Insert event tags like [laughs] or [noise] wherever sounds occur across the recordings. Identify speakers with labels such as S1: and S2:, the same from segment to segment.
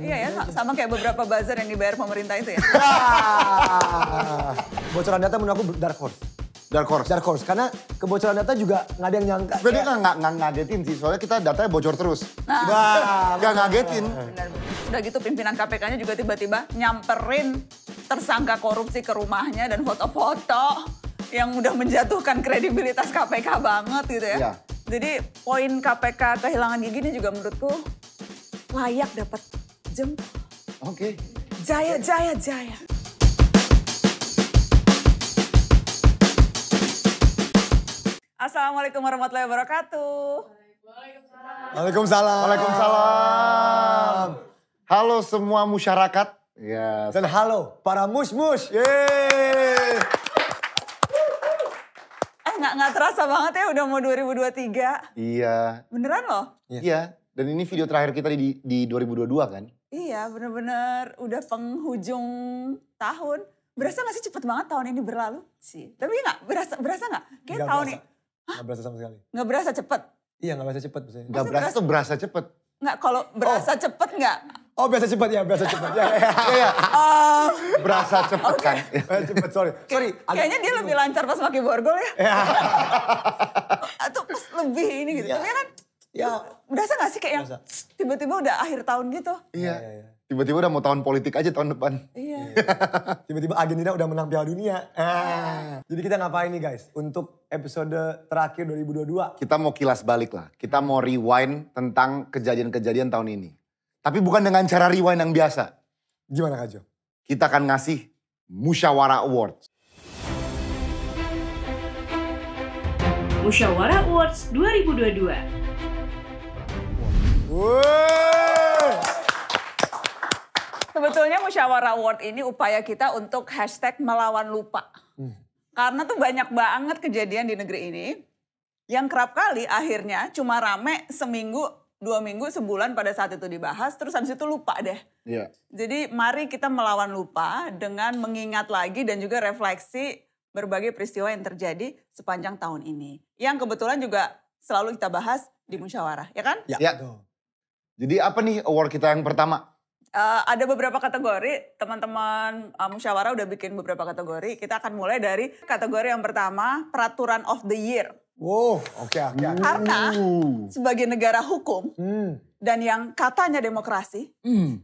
S1: Iya ya, sama kayak beberapa buzzer yang dibayar pemerintah itu ya. [laughs] Ah.
S2: Bocoran data menurut aku dark horse. Dark Horse. Dark Horse. Karena kebocoran data juga nggak ada yang nyangka. Jadi
S3: nggak ya. nggak nggak ngagetin sih, soalnya kita datanya bocor terus. Nah, nggak ngagetin. Sudah
S1: Udah gitu pimpinan KPK-nya juga tiba-tiba nyamperin tersangka korupsi ke rumahnya dan foto-foto yang udah menjatuhkan kredibilitas KPK banget gitu ya. ya. Jadi poin KPK kehilangan gigi ini juga menurutku layak dapat jam. Oke. Okay. Jaya, jaya, jaya. Assalamualaikum warahmatullahi wabarakatuh.
S2: Waalaikumsalam. Waalaikumsalam. Halo semua masyarakat. Yes. Dan halo para mus-mus. Eh
S1: gak, nggak terasa banget ya udah mau 2023.
S3: Iya. Beneran loh? iya. Dan ini video terakhir kita di di 2022 kan?
S1: Iya bener-bener udah penghujung tahun. Berasa gak sih cepet banget tahun ini berlalu? Sih. Tapi gak? Berasa, berasa gak? Kayak gak tahun berasa.
S2: ini. Hah? Gak berasa sama sekali.
S1: Gak berasa cepet?
S2: Iya gak berasa cepet. Misalnya. Gak berasa, berasa tuh berasa cepet.
S1: Gak kalau oh. berasa oh. cepet gak? Oh, berasa cepet ya, berasa cepet. ya, ya, ya. Oh. Berasa cepet okay.
S2: kan. [laughs] Eh, cepet, sorry.
S1: Sorry. Kayaknya dia lebih lancar pas pakai borgol ya. ya. Atau pas lebih ini gitu. Ya. Tapi ya kan Ya, berasa gak sih kayak yang tiba-tiba udah akhir tahun gitu? Iya. Iya,
S3: iya, iya. Tiba-tiba udah mau tahun politik aja tahun depan.
S1: Iya.
S2: tiba-tiba Argentina udah menang Piala Dunia. Ah. Jadi kita ngapain nih guys untuk episode terakhir 2022? Kita mau
S3: kilas balik lah. Kita mau rewind tentang kejadian-kejadian tahun ini. Tapi bukan dengan cara rewind yang biasa. Gimana Kak Jo? Kita akan ngasih Musyawarah Awards.
S4: Musyawarah Awards 2022
S1: Sebetulnya musyawarah award ini upaya kita untuk hashtag melawan lupa. Hmm. Karena tuh banyak banget kejadian di negeri ini yang kerap kali akhirnya cuma rame seminggu, dua minggu, sebulan pada saat itu dibahas, terus habis itu lupa deh. Yeah. Jadi mari kita melawan lupa dengan mengingat lagi dan juga refleksi berbagai peristiwa yang terjadi sepanjang tahun ini. Yang kebetulan juga selalu kita bahas di musyawarah, ya kan?
S3: Iya Yeah. Ya. Jadi apa nih award kita yang pertama?
S1: Uh, ada beberapa kategori, teman-teman uh, musyawarah udah bikin beberapa kategori. Kita akan mulai dari kategori yang pertama, peraturan of the year. Wow, oke okay, oke. Okay. Karena hmm. sebagai negara hukum mm. dan yang katanya demokrasi, mm.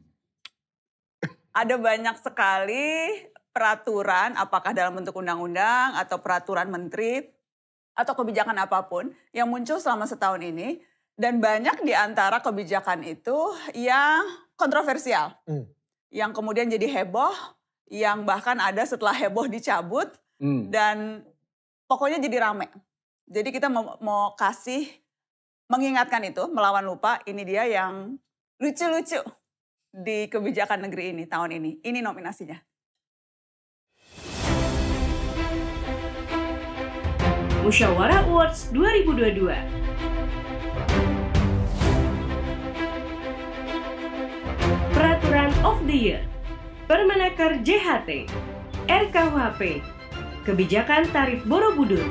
S1: ada banyak sekali peraturan, apakah dalam bentuk undang-undang atau peraturan menteri atau kebijakan apapun yang muncul selama setahun ini dan banyak di antara kebijakan itu yang kontroversial. Hmm. Yang kemudian jadi heboh, yang bahkan ada setelah heboh dicabut hmm. dan pokoknya jadi rame. Jadi kita mau, mau kasih mengingatkan itu melawan lupa ini dia yang lucu-lucu di kebijakan negeri ini tahun ini. Ini nominasinya.
S4: Musyawarah Awards 2022 of the Year, Permenaker JHT, RKUHP, Kebijakan Tarif Borobudur,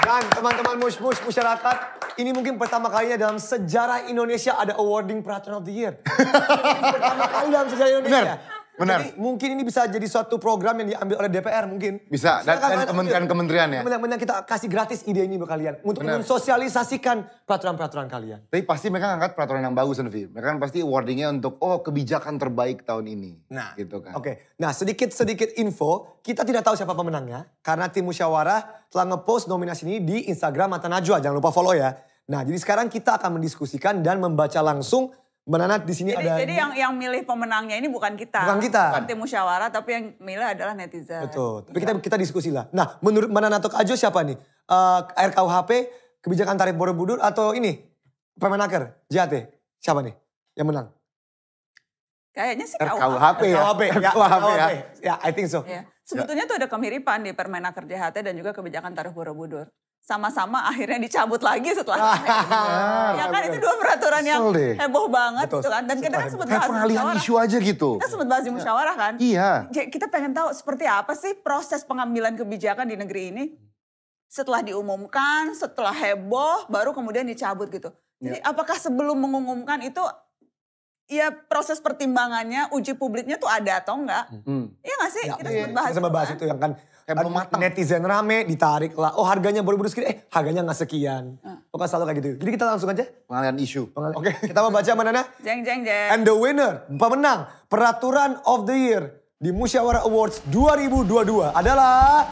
S2: Dan teman-teman mus-mus masyarakat, ini mungkin pertama kalinya dalam sejarah Indonesia ada awarding peraturan of the year. [laughs] pertama kali dalam sejarah Indonesia. Benar. Benar. Jadi mungkin ini bisa jadi suatu program yang diambil oleh DPR mungkin. Bisa dan, Silahkan, dan ya. kementerian-kementerian ya. Kementerian kita kasih gratis ide ini buat kalian untuk Benar. mensosialisasikan peraturan-peraturan kalian.
S3: Tapi pasti mereka ngangkat peraturan yang bagus Envi. Mereka kan
S2: pasti wordingnya untuk oh kebijakan terbaik tahun ini. Nah, gitu kan. Oke. Okay. Nah, sedikit-sedikit info, kita tidak tahu siapa pemenangnya karena tim musyawarah telah ngepost nominasi ini di Instagram Mata Najwa. Jangan lupa follow ya. Nah, jadi sekarang kita akan mendiskusikan dan membaca langsung Mbak di sini jadi, ada. Jadi yang
S1: yang milih pemenangnya ini bukan kita. Bukan kita. Bukan tim musyawarah tapi yang milih adalah netizen.
S2: Betul. Tapi iya. kita kita diskusi lah. Nah, menurut Mbak atau Ajo siapa nih? Uh, eh, RKUHP, kebijakan tarif Borobudur atau ini? Permenaker, JAT. Siapa nih yang menang?
S1: Kayaknya sih RKUHP. Ya. RKUHP, ya. RKUHP, ya. ya. Ya, I think so. Iya. Ya. Sebetulnya tuh ada kemiripan di Permenaker JHT dan juga kebijakan tarif Borobudur sama-sama akhirnya dicabut lagi setelah ah, ya kan itu dua peraturan yang deh. heboh banget Betul. gitu kan dan kita kan sempat bahas pengalihan isu
S3: aja gitu kita sempat bahas iya. di musyawarah kan iya ya,
S1: kita pengen tahu seperti apa sih proses pengambilan kebijakan di negeri ini setelah diumumkan setelah heboh baru kemudian dicabut gitu jadi ya. apakah sebelum mengumumkan itu ya proses pertimbangannya uji publiknya tuh ada atau enggak? Hmm. Iya hmm. gak sih? Ya, kita iya, sempat iya. bahas, kita
S2: bahas itu, itu yang kan belum matang. Netizen rame, ditarik lah. Oh harganya baru-baru sekian, eh harganya nggak sekian. Hmm. Pokoknya selalu kayak gitu. Jadi kita langsung aja. Pengalian isu. Oke, okay. kita mau baca mana Jeng, jeng, jeng. And the winner, pemenang, peraturan of the year di Musyawarah Awards 2022 adalah...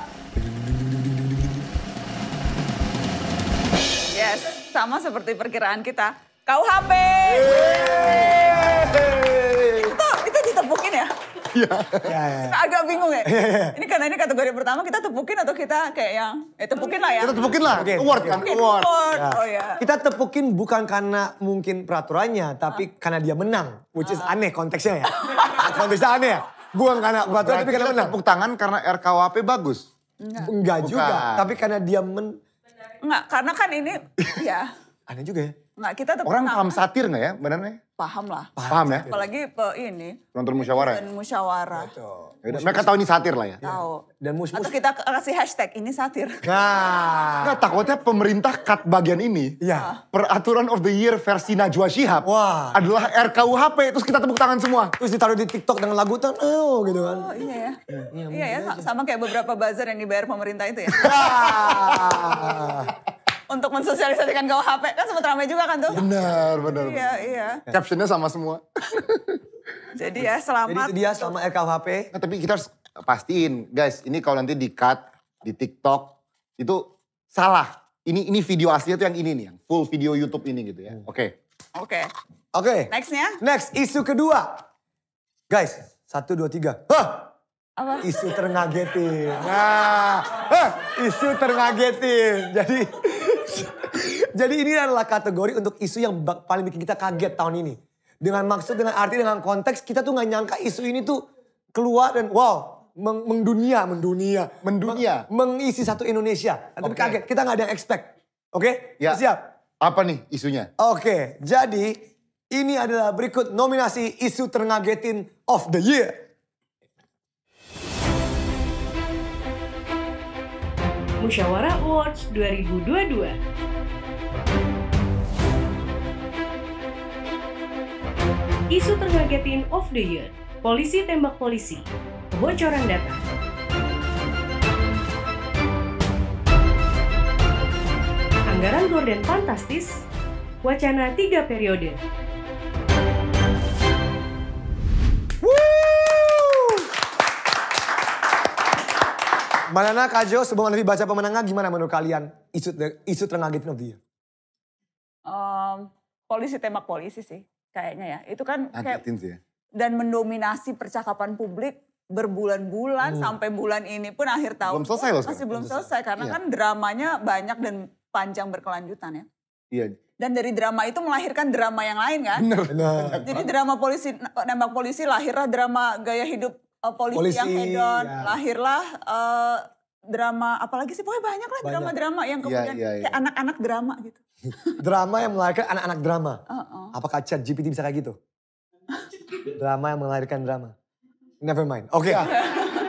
S1: Yes, sama seperti perkiraan kita. KUHP! Yeah. Iya. Ya, ya, ya. Agak bingung ya. Iya, iya. Ini karena ini kategori pertama kita tepukin atau kita kayak yang eh tepukin lah ya. Kita tepukin lah. Tepukin. Award kan award. Ya. Oh ya.
S2: Kita tepukin bukan karena mungkin peraturannya tapi ah. karena dia menang, which is ah. aneh konteksnya ya. [laughs] konteksnya aneh ya. Bukan karena peraturan tapi karena menang. Tepuk tangan karena RKWP bagus. Enggak, juga, tapi karena dia men
S1: Enggak, karena kan ini ya.
S3: [laughs] aneh juga ya.
S1: Enggak, kita Orang paham
S3: satir enggak ya? nih? paham lah. Paham ya? ya?
S1: Apalagi pe ini.
S3: Nonton musyawarah. ya?
S1: musyawarah. Betul.
S3: Yaudah, mereka tahu ini satir lah ya. Iya. Tahu. Dan mus, mus Atau
S1: kita kasih hashtag ini satir.
S3: Nah. Nggak, takutnya pemerintah cut bagian ini. ya Peraturan of the year versi Najwa Shihab. Wah. Adalah
S2: RKUHP. Terus kita tepuk tangan semua. Terus ditaruh di TikTok dengan lagu tuh. Oh, gitu kan.
S1: Oh, iya ya. Iya, iya, iya ya. Sama kayak beberapa buzzer yang dibayar pemerintah itu ya untuk mensosialisasikan HP Kan sempat ramai juga kan tuh. Benar, benar. Iya, iya.
S2: Captionnya sama semua. [laughs] Jadi ya selamat. Jadi itu dia sama RKUHP. Nah, tapi kita harus
S3: pastiin guys ini kalau nanti di cut di TikTok itu salah. Ini ini video aslinya tuh yang ini nih yang full video YouTube ini gitu ya. Oke.
S1: Hmm. Oke. Okay. Oke. Okay. Nextnya?
S2: Next isu kedua. Guys, satu dua tiga. Hah! Apa? Isu terngagetin. Nah, hah, isu terngagetin. Jadi jadi ini adalah kategori untuk isu yang paling bikin kita kaget tahun ini. Dengan maksud, dengan arti, dengan konteks kita tuh nggak nyangka isu ini tuh keluar dan wow meng mengdunia, mendunia, mendunia, meng mengisi satu Indonesia. Tapi okay. kaget, kita nggak ada yang expect. Oke, okay? ya. siap. Apa nih isunya? Oke, okay. jadi ini adalah berikut nominasi isu terngagetin of the year. Musyawarah Awards
S4: 2022. Isu terngagetin of the Year, Polisi Tembak Polisi, Kebocoran Data. Anggaran Gordon fantastis, wacana tiga periode.
S2: Manana Kajo, sebelum lebih baca pemenangnya, gimana menurut kalian isu, isu terengah of the year?
S1: Um, polisi tembak polisi sih kayaknya ya. Itu kan kayak sih ya. dan mendominasi percakapan publik berbulan-bulan hmm. sampai bulan ini pun akhir tahun. Belum selesai loh. Masih belum selesai, selesai karena iya. kan dramanya banyak dan panjang berkelanjutan ya. Iya. Dan dari drama itu melahirkan drama yang lain kan? Benar. benar. [laughs] Jadi drama polisi nembak polisi lahirlah drama gaya hidup uh, eh, polisi, polisi yang hedon, ya. lahirlah uh, drama apalagi sih pokoknya banyak lah drama-drama yang iya, kemudian yeah, yeah, yeah. kayak anak-anak drama gitu.
S2: [laughs] drama yang melahirkan anak-anak drama. Uh -uh. Apakah chat GPT bisa kayak gitu?
S1: [laughs]
S2: drama yang melahirkan drama. Never mind. Oke. Okay. Iya.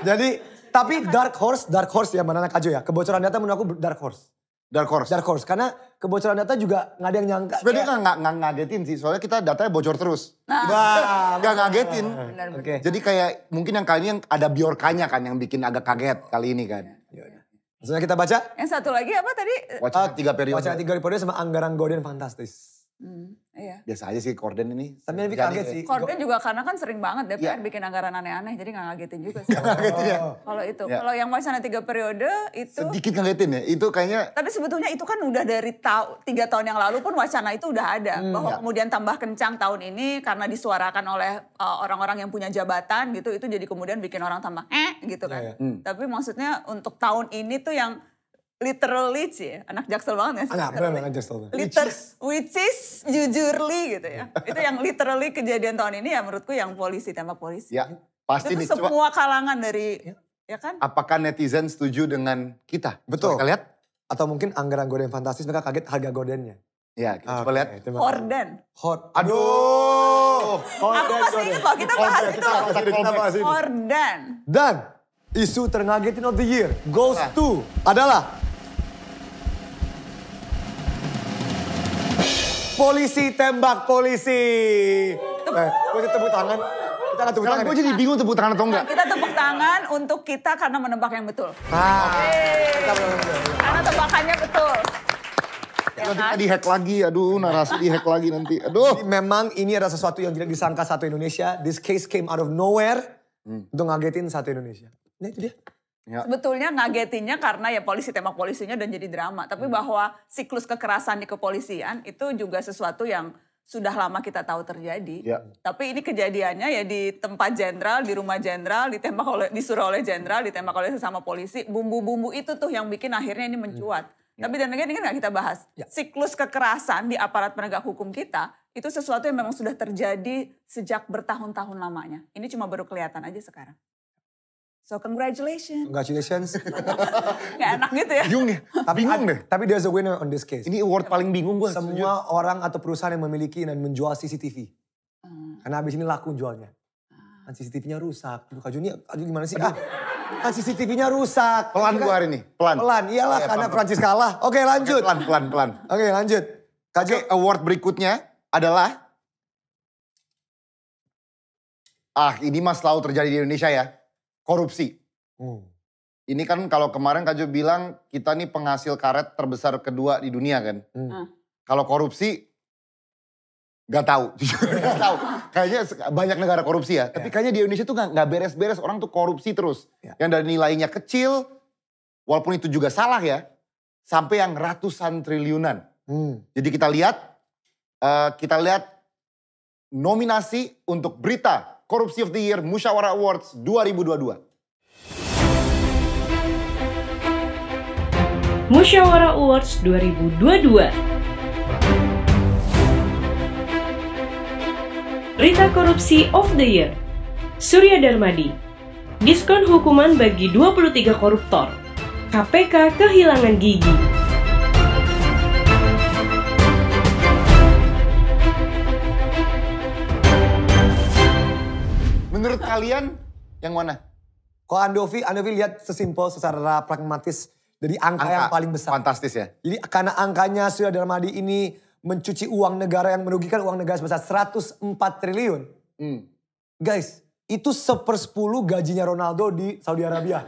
S2: [laughs] Jadi tapi dark horse, dark horse ya mana Kajo ya. Kebocoran data menurut aku dark horse. Dark Horse. Dark Horse karena kebocoran data juga nggak ada yang nyangka. Sebenarnya nggak ya. nggak ngagetin sih, soalnya kita datanya bocor terus.
S1: Nah, nggak ngagetin.
S3: Okay. Jadi kayak mungkin yang kali ini yang ada biorkanya kan yang
S2: bikin agak kaget kali ini kan. Maksudnya kita baca?
S1: Yang satu lagi apa tadi?
S2: Wacana tiga periode. Wacana tiga periode sama anggaran Gorden fantastis.
S1: Hmm. Iya.
S2: Biasa aja sih Korden ini. Tapi lebih kaget sih. Korden
S1: juga karena kan sering banget DPR yeah. Iya. bikin anggaran aneh-aneh jadi gak ngagetin juga sih. Iya. oh. ya. Kalau itu. Yeah. Kalau yang wacana tiga periode itu. Sedikit
S3: ngagetin ya. Itu kayaknya.
S1: Tapi sebetulnya itu kan udah dari ta tiga tahun yang lalu pun wacana itu udah ada. Hmm, bahwa yeah. kemudian tambah kencang tahun ini karena disuarakan oleh eh, orang-orang uh, yang punya jabatan gitu. Itu jadi kemudian bikin orang tambah eh gitu kan. Yeah, yeah. Hmm. Tapi maksudnya untuk tahun ini tuh yang Literally sih, anak jaksel banget ya. Anak, benar anak
S2: jaksel. Liter,
S1: which is jujurly gitu ya. itu yang literally kejadian tahun ini ya menurutku yang polisi tembak polisi. Ya, pasti itu dicoba. semua kalangan dari ya. ya kan?
S3: Apakah netizen setuju dengan kita? Betul. Coba kita lihat
S2: atau mungkin anggaran gorden fantastis mereka kaget harga gordennya. Ya, kita okay, coba lihat. Horden. Hot. Aduh.
S1: Horden, Aku masih ingat loh, kita bahas Horden. itu. Kita, kita, kita bahas ini. Horden.
S2: Dan isu terngagetin of the year goes nah. to adalah Polisi tembak polisi. Tepuk. Eh, tepuk tangan. Kita akan tepuk Sekarang tangan. Gue ya? jadi bingung tepuk tangan atau nah, enggak.
S1: kita tepuk tangan untuk kita karena menebak yang betul. Ah, kita karena tebakannya betul. Ya, nanti ya kan?
S2: kita dihack lagi, aduh narasi dihack lagi nanti, aduh. Jadi memang ini ada sesuatu yang tidak disangka satu Indonesia. This case came out of nowhere hmm. untuk ngagetin satu Indonesia. Nah itu
S1: dia. Ya. Sebetulnya ngagetinnya karena ya polisi tembak polisinya dan jadi drama. Tapi hmm. bahwa siklus kekerasan di kepolisian itu juga sesuatu yang sudah lama kita tahu terjadi. Ya. Tapi ini kejadiannya ya di tempat jenderal, di rumah jenderal, ditembak oleh disuruh oleh jenderal, ditembak oleh sesama polisi. Bumbu-bumbu itu tuh yang bikin akhirnya ini hmm. mencuat. Ya. Tapi dan lagi ini kan gak kita bahas. Ya. Siklus kekerasan di aparat penegak hukum kita itu sesuatu yang memang sudah terjadi sejak bertahun-tahun lamanya. Ini cuma baru kelihatan aja sekarang. So congratulations.
S2: Congratulations.
S1: [laughs] Gak enak gitu ya.
S2: Bingung ya. Tapi bingung deh. Tapi there's a winner on this case. Ini award paling bingung gue. Semua sejujur. orang atau perusahaan yang memiliki dan menjual CCTV. Hmm. Ah. Karena abis ini laku jualnya. Kan ah. CCTV-nya rusak. Duh Kak Juni, aduh gimana sih? Ah, kan CCTV-nya rusak. Pelan gue hari ini, pelan. Pelan, iyalah iya, karena Prancis kalah. Oke lanjut. pelan, pelan,
S3: pelan. Oke lanjut. Kak award berikutnya adalah... Ah, ini mas selalu terjadi di Indonesia ya korupsi. Hmm. Ini kan kalau kemarin Kak Jo bilang kita nih penghasil karet terbesar kedua di dunia kan. Hmm. Ah. Kalau korupsi nggak tahu, [laughs] nggak tahu. Kayaknya banyak negara korupsi ya. Tapi ya. kayaknya di Indonesia tuh nggak beres-beres. Orang tuh korupsi terus. Ya. Yang dari nilainya kecil, walaupun itu juga salah ya. Sampai yang ratusan triliunan. Hmm. Jadi kita lihat, uh, kita lihat nominasi untuk berita Korupsi of the Year Musyawarah Awards 2022.
S4: Musyawarah Awards 2022 Berita Korupsi of the Year Surya Darmadi Diskon hukuman bagi 23 koruptor KPK kehilangan gigi
S2: kalian yang mana? Kalau Andovi, Andovi lihat sesimpel secara pragmatis dari angka, angka yang paling besar. Fantastis ya. Jadi karena angkanya sudah dalam hari ini mencuci uang negara yang merugikan uang negara sebesar 104 triliun. Hmm. Guys, itu sepersepuluh gajinya Ronaldo di Saudi Arabia.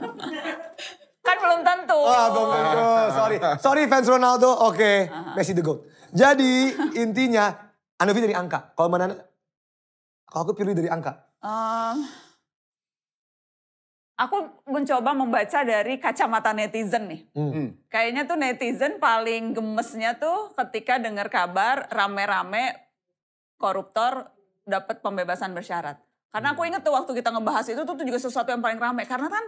S1: [laughs] kan belum tentu. Oh, belum tentu. Sorry.
S2: Sorry fans Ronaldo. Oke, okay. Messi the GOAT. Jadi intinya Andovi dari angka. Kalau mana kalau aku pilih dari angka.
S1: Um, aku mencoba membaca dari kacamata netizen nih. Hmm. hmm. Kayaknya tuh netizen paling gemesnya tuh ketika dengar kabar rame-rame koruptor dapat pembebasan bersyarat. Karena aku hmm. inget tuh waktu kita ngebahas itu tuh juga sesuatu yang paling rame. Karena kan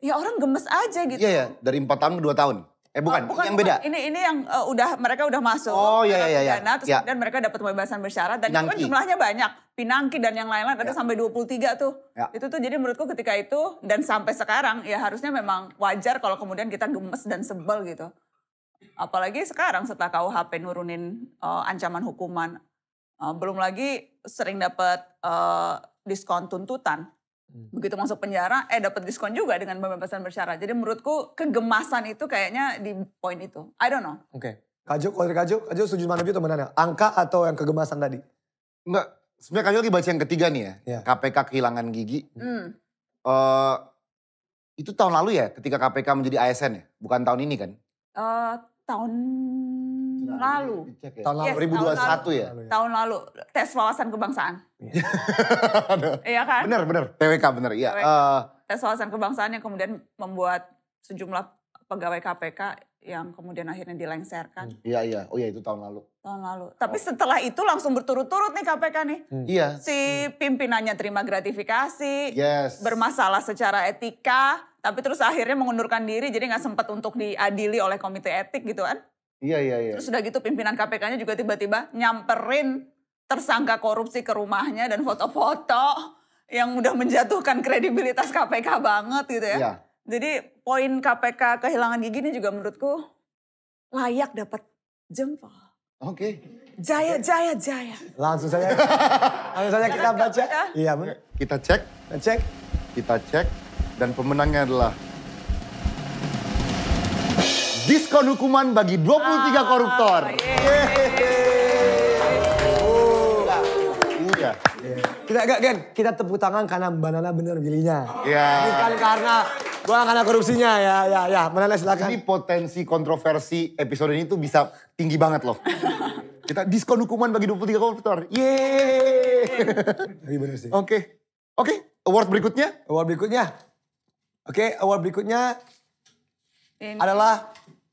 S1: ya orang gemes aja gitu. Iya, yeah, yeah.
S3: dari 4 tahun ke 2 tahun. Eh bukan, oh, bukan yang beda. Bukan.
S1: Ini ini yang uh, udah mereka udah masuk. Oh iya iya iya. terus iya. kemudian mereka dapat pembebasan bersyarat dan Pinangki. itu kan jumlahnya banyak. Pinangki dan yang lain-lain ada ya. sampai 23 tuh. Ya. Itu tuh jadi menurutku ketika itu dan sampai sekarang ya harusnya memang wajar kalau kemudian kita gemes dan sebel gitu. Apalagi sekarang setelah KUHP nurunin uh, ancaman hukuman. Uh, belum lagi sering dapat uh, diskon tuntutan. Hmm. begitu masuk penjara eh dapat diskon juga dengan pembebasan bersyarat jadi menurutku kegemasan itu kayaknya di poin itu I don't know
S2: oke okay. Kajo, kalau kajo Kajok setuju mana itu mana angka atau yang kegemasan tadi enggak sebenarnya kajo
S3: lagi baca yang ketiga nih ya yeah. KPK kehilangan gigi hmm. uh, itu tahun lalu ya ketika KPK menjadi ASN ya bukan tahun ini kan
S1: uh, tahun lalu. Ya. Tahun lalu, yes, 2021 tahun lalu, ya? Tahun lalu, tes wawasan kebangsaan. Iya kan? Bener, bener.
S3: TWK bener, iya. TWK. Uh, eh,
S1: tes wawasan kebangsaan yang kemudian membuat sejumlah pegawai KPK yang kemudian akhirnya dilengsarkan.
S3: Hmm. iya iya, oh iya itu tahun lalu.
S1: Tahun lalu. Tapi oh. setelah itu langsung berturut-turut nih KPK nih.
S3: Hmm. Iya. Si
S1: hmm. pimpinannya terima gratifikasi. Yes. Bermasalah secara etika, tapi terus akhirnya mengundurkan diri jadi nggak sempat untuk diadili oleh komite etik gitu kan.
S3: Iya iya iya. Terus udah
S1: gitu pimpinan KPK-nya juga tiba-tiba nyamperin tersangka korupsi ke rumahnya dan foto-foto yang udah menjatuhkan kredibilitas KPK banget gitu ya. Iya. Jadi poin KPK kehilangan gigi ini juga menurutku layak dapat jempol. Oke. Okay. Jaya, jaya, jaya. Langsung saja. [laughs] langsung
S3: saja kita baca. Iya Kita cek. Kita cek. Kita cek. Dan pemenangnya adalah diskon hukuman bagi 23 ah,
S2: koruptor. Iya. Oh. Iya. Kita gak Gen, kita tepuk tangan karena Mbak Nana bener pilihnya.
S3: Iya. Bukan karena Bukan karena korupsinya ya, ya, ya. Nana silakan. Ini potensi kontroversi episode ini tuh bisa tinggi banget loh. Kita diskon hukuman bagi 23 koruptor. Ye!
S2: Tapi iya, bener sih. Oke. Okay. Oke, okay. award berikutnya. Award berikutnya. Oke, okay, award berikutnya ini. adalah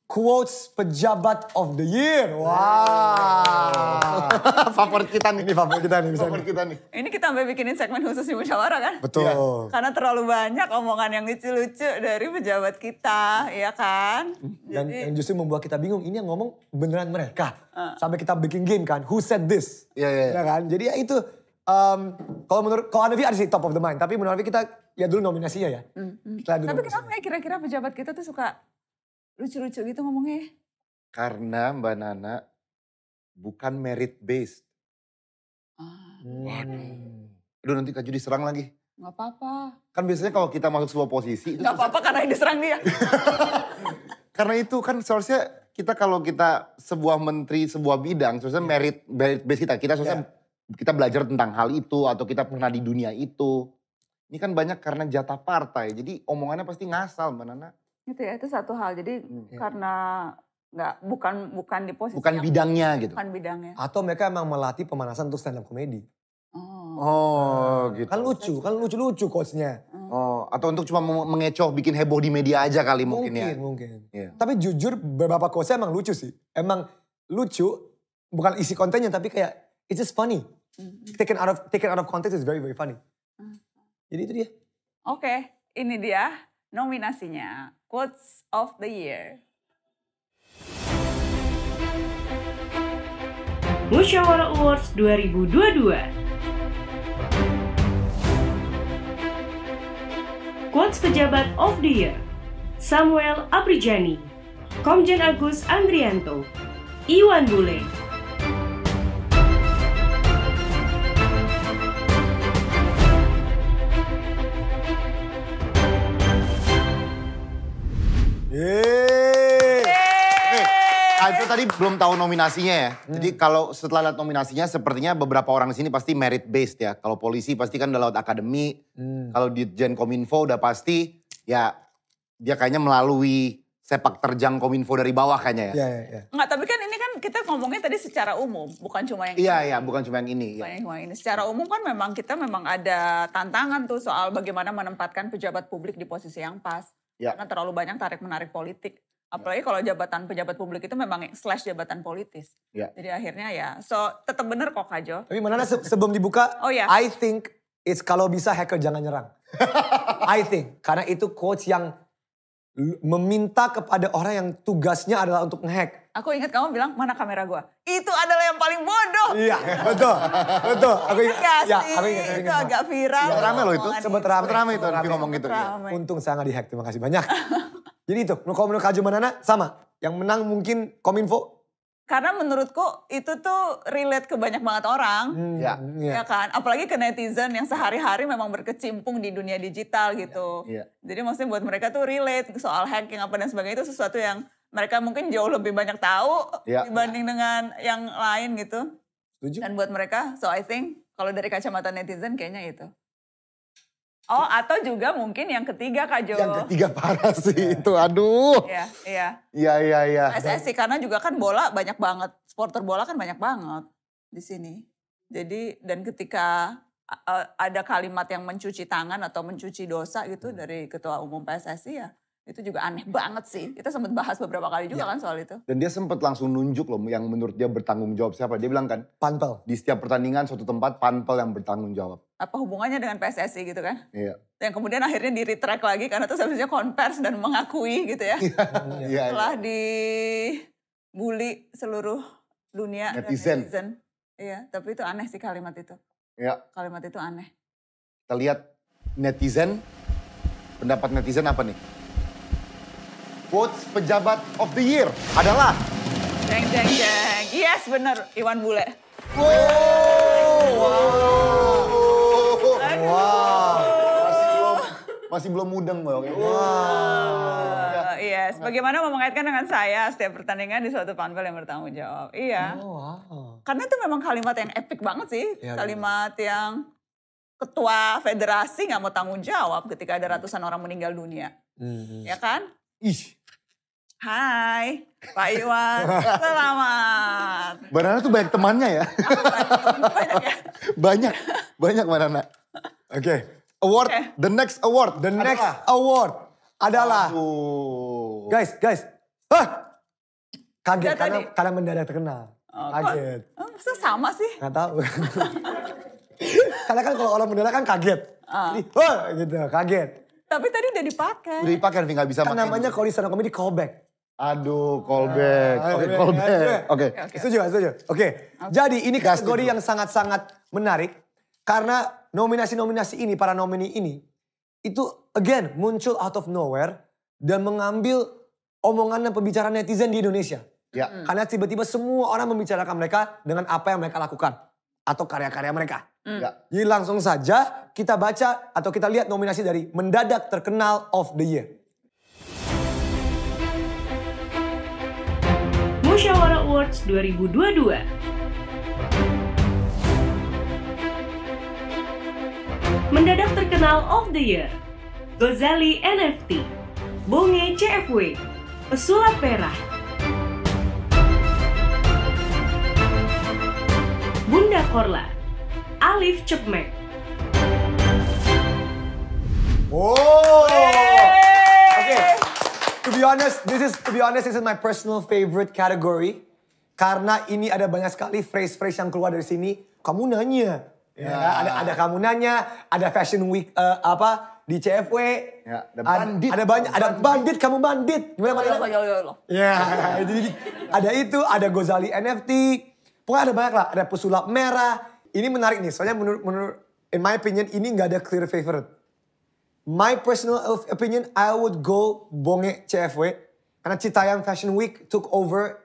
S2: Quotes Pejabat of the Year. Wow. [laughs] favorit kita nih. Ini favorit kita nih. Misalnya. Favorit kita nih.
S1: Ini kita sampai bikinin segmen khusus di musyawarah kan? Betul. Ya. Karena terlalu banyak omongan yang lucu-lucu dari pejabat kita, Iya kan?
S2: Dan Jadi, yang justru membuat kita bingung, ini yang ngomong beneran mereka. Uh. Sampai kita bikin game kan, who said this? Iya, iya. Ya kan? Jadi ya itu, um, kalau menurut, kalau Anavi ada sih top of the mind. Tapi menurut Anavi kita ya dulu nominasinya ya.
S1: Mm -hmm. hmm. dulu Tapi kenapa ya kira-kira pejabat kita tuh suka lucu-lucu gitu ngomongnya ya?
S2: Karena
S3: Mbak Nana bukan merit based. Ah, Waduh. Hmm. Aduh nanti Kak diserang lagi.
S1: Gak apa-apa.
S3: Kan biasanya kalau kita masuk sebuah posisi. Gak
S1: apa-apa karena yang diserang dia.
S3: [laughs] karena itu kan seharusnya kita kalau kita sebuah menteri sebuah bidang seharusnya yeah. merit merit base kita kita seharusnya yeah. kita belajar tentang hal itu atau kita pernah di dunia itu ini kan banyak karena jatah partai jadi omongannya pasti
S2: ngasal mbak
S1: Nana itu ya, itu satu hal. Jadi hmm. Iya. karena nggak bukan bukan di posisi bukan bidangnya gitu. Bukan bidangnya.
S2: Atau mereka emang melatih pemanasan untuk stand up komedi. Oh, oh, oh gitu. Kan lucu, kan lucu-lucu coachnya. Hmm. Oh. oh, atau untuk cuma mengecoh bikin heboh di media aja kali mungkin, mungkin ya. Mungkin, mungkin. Yeah. Tapi jujur beberapa coachnya emang lucu sih. Emang lucu, bukan isi kontennya tapi kayak it's just funny. Hmm. Taken out of taken out of context is very very funny. Hmm. Jadi itu dia.
S1: Oke, okay, ini dia nominasinya. Quotes of the Year.
S4: Musyawarah Awards 2022 Quotes Pejabat of the Year Samuel Aprijani Komjen Agus Andrianto Iwan Bule
S3: Yeay. itu tadi belum tahu nominasinya ya. Hmm. Jadi kalau setelah lihat nominasinya sepertinya beberapa orang di sini pasti merit based ya. Kalau polisi pasti kan udah lewat akademi. Hmm. Kalau di Jen Kominfo udah pasti ya dia kayaknya melalui sepak terjang Kominfo dari bawah kayaknya ya. Iya, iya,
S1: iya. Enggak, tapi kan ini kan kita ngomongnya tadi secara umum, bukan cuma yang Iya,
S3: iya, bukan cuma yang ini. Iya. Bukan
S1: ya. cuma yang ini. Secara umum kan memang kita memang ada tantangan tuh soal bagaimana menempatkan pejabat publik di posisi yang pas. Ya. Karena terlalu banyak tarik-menarik politik. Ya. Apalagi ya. kalau jabatan pejabat publik itu memang slash jabatan politis. Ya. Jadi akhirnya ya, so tetap bener kok Kajo.
S2: Tapi mana se sebelum dibuka, oh, ya. I think it's kalau bisa hacker jangan nyerang. [laughs] I think. Karena itu coach yang meminta kepada orang yang tugasnya adalah untuk ngehack
S1: Aku ingat kamu bilang mana kamera gue. Itu adalah yang paling bodoh. Iya, betul, betul.
S2: Aku ingat. Ya, ya, aku ingat, ingat. itu agak viral. Ya, rame loh itu. Sempat rame, sempat rame itu. Rame. ngomong gitu. Ya. Untung saya dihack. Terima kasih banyak. [laughs] Jadi itu, kalau menurut Kak Jumanana sama. Yang menang mungkin Kominfo
S1: karena menurutku itu tuh relate ke banyak banget orang, hmm, ya, ya. ya kan? Apalagi ke netizen yang sehari-hari memang berkecimpung di dunia digital gitu. Ya, ya. Jadi maksudnya buat mereka tuh relate soal hacking apa dan sebagainya itu sesuatu yang mereka mungkin jauh lebih banyak tahu ya. dibanding dengan yang lain gitu. Setuju. Dan buat mereka, so I think kalau dari kacamata netizen kayaknya itu. Oh, atau juga mungkin yang ketiga Kak Jo. Yang ketiga
S3: parah sih yeah. itu, aduh.
S1: Iya, iya.
S3: Iya, iya, iya. PSSI
S1: karena juga kan bola banyak banget, supporter bola kan banyak banget di sini. Jadi dan ketika eh, ada kalimat yang mencuci tangan atau mencuci dosa gitu hmm. dari ketua umum PSSI ya, itu juga aneh [laughs] banget sih. Kita sempat bahas beberapa kali juga ya. kan soal itu.
S3: Dan dia sempat langsung nunjuk loh yang menurut dia bertanggung jawab siapa. Dia bilang kan, panpel. Di setiap pertandingan suatu tempat panpel yang bertanggung jawab.
S1: Apa hubungannya dengan PSSI gitu kan? Iya. Yang kemudian akhirnya di retract lagi karena tuh seharusnya konvers dan mengakui gitu ya.
S3: [laughs] Iya. Setelah
S1: iya, iya. ya. dibully seluruh dunia netizen. netizen. Iya, tapi itu aneh sih kalimat itu. Iya. Kalimat itu aneh.
S3: Kita lihat netizen, pendapat netizen apa nih? quotes pejabat of the year adalah...
S1: Jeng, jeng, jeng. Yes, bener. Iwan Bule. Oh, wow. Wow.
S3: Masih belum, mudeng, loh.
S1: Wow. Yes, bagaimana mau mengaitkan dengan saya setiap pertandingan di suatu panpel yang bertanggung jawab. Iya. Oh, wow. Karena itu memang kalimat yang epic banget sih. Ya, kalimat bener. yang ketua federasi nggak mau tanggung jawab ketika ada ratusan orang meninggal dunia.
S4: Hmm.
S3: Ya
S1: kan? Ih, Hai, Pak Iwan, [laughs] selamat.
S3: Mbak tuh banyak temannya ya. banyak ya? [laughs]
S2: banyak, banyak Mbak Oke, okay. award, okay. the next award, the adalah. next award adalah. Aduh. Guys, guys. Hah! Kaget karena, tadi. karena mendadak terkenal. Oh, kaget.
S1: Kok, oh, sama sih? Gak tau. [laughs]
S2: karena kan kalau orang mendadak kan kaget. Uh. Jadi, Wah, gitu, kaget.
S1: Tapi tadi udah dipakai. Udah
S2: dipakai, tapi nggak bisa kan namanya kalau di stand comedy callback. Aduh, callback. Ah, oke, okay, callback. Oke. Okay. Setuju, setuju. Oke. Okay.
S1: Jadi ini kategori
S2: yang sangat-sangat menarik karena nominasi-nominasi ini, para nomini ini itu again muncul out of nowhere dan mengambil omongan dan pembicaraan netizen di Indonesia. Ya. Mm. Karena tiba-tiba semua orang membicarakan mereka dengan apa yang mereka lakukan atau karya-karya mereka. Mm. Ya. Jadi langsung saja kita baca atau kita lihat nominasi dari mendadak terkenal of the year. Musyawarah
S4: Awards 2022. Mendadak terkenal of the year. Gozali NFT. Bonge CFW. Pesulap perah, Bunda Korla. Alif Cepmek.
S2: Oh. Hey to be honest, this is to be honest, this is my personal favorite category. Karena ini ada banyak sekali phrase-phrase yang keluar dari sini. Kamu nanya, yeah. ya kan? ada ada ya. kamu nanya, ada fashion week uh, apa di CFW.
S3: yeah, ada bandit. Ada,
S2: banyak, ada bandit. kamu bandit. Gimana Marina? Ya, ya, [laughs] jadi ada itu, ada Gozali NFT. Pokoknya ada banyak lah, ada pesulap merah. Ini menarik nih, soalnya menurut menurut in my opinion ini nggak ada clear favorite. My personal opinion, I would go Bonge CFW. Karena Citayam Fashion Week took over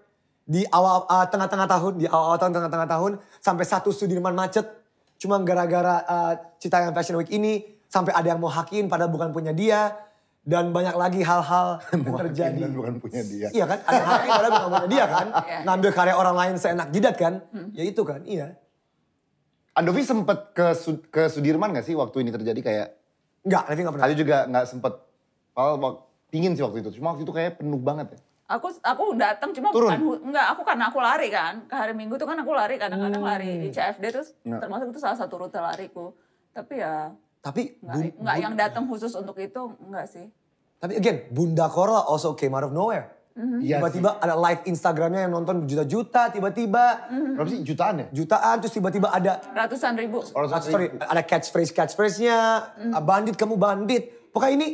S2: di awal uh, tengah-tengah tahun, di awal-awal tahun tengah-tengah tahun sampai satu Sudirman macet. Cuma gara-gara uh, Citayam Fashion Week ini sampai ada yang mau hakin pada bukan punya dia dan banyak lagi hal-hal [laughs] yang terjadi. Dan bukan punya dia. Iya kan? Ada hakin padahal bukan punya dia kan? [laughs] Iya. Ngambil karya orang lain seenak jidat kan? Hmm. Ya itu kan, iya. Andovi sempat ke,
S3: ke Sudirman gak sih waktu ini terjadi kayak Enggak, Levi gak pernah. Tadi juga enggak sempet. mau pingin sih waktu itu. Cuma waktu itu kayak penuh banget ya.
S1: Aku aku datang cuma Turun. bukan enggak, aku karena aku lari kan. Ke hari Minggu tuh kan aku lari kadang-kadang hmm. lari di hmm. CFD terus enggak. termasuk itu salah satu rute lariku. Tapi ya
S2: Tapi enggak, bun, enggak yang datang
S1: khusus untuk itu enggak sih.
S2: Tapi again, Bunda Korla also came out of nowhere
S1: mm Tiba-tiba
S2: ada live Instagramnya yang nonton juta-juta, tiba-tiba. hmm Berapa sih jutaan ya? Jutaan, terus tiba-tiba ada.
S1: Ratusan ribu. Ratusan ah, ribu. Sorry,
S2: ada catchphrase-catchphrase-nya. mm ah, Bandit, kamu bandit. Pokoknya ini,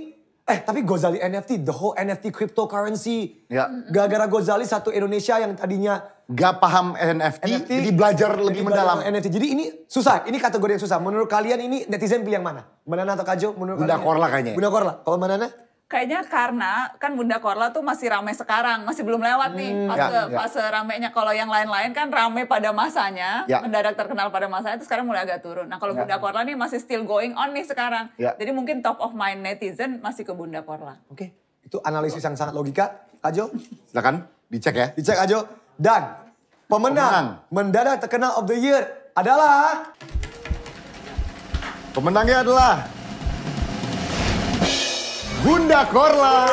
S2: eh tapi Gozali NFT, the whole NFT cryptocurrency. Ya. Gara-gara Gozali satu Indonesia yang tadinya. Gak paham NFT, NFT jadi belajar jadi lebih mendalam. NFT. Jadi ini susah, ini kategori yang susah. Menurut kalian ini netizen pilih yang mana? Manana atau Kajo? Menurut Bunda kalian, Korla kayaknya. Bunda Korla, kalau Manana?
S1: kayaknya karena kan Bunda Korla tuh masih ramai sekarang, masih belum lewat nih hmm, fase ya, ya. fase ramainya. Kalau yang lain-lain kan ramai pada masanya, ya. mendadak terkenal pada masanya, itu sekarang mulai agak turun. Nah kalau ya. Bunda Korla nih masih still going on nih sekarang, ya. jadi mungkin top of mind netizen masih ke Bunda Korla. Oke,
S2: itu analisis yang sangat logika, Ajo. Silakan dicek ya. Dicek Ajo. Dan pemenang, pemenang. mendadak terkenal of the year adalah pemenangnya adalah Bunda Korla.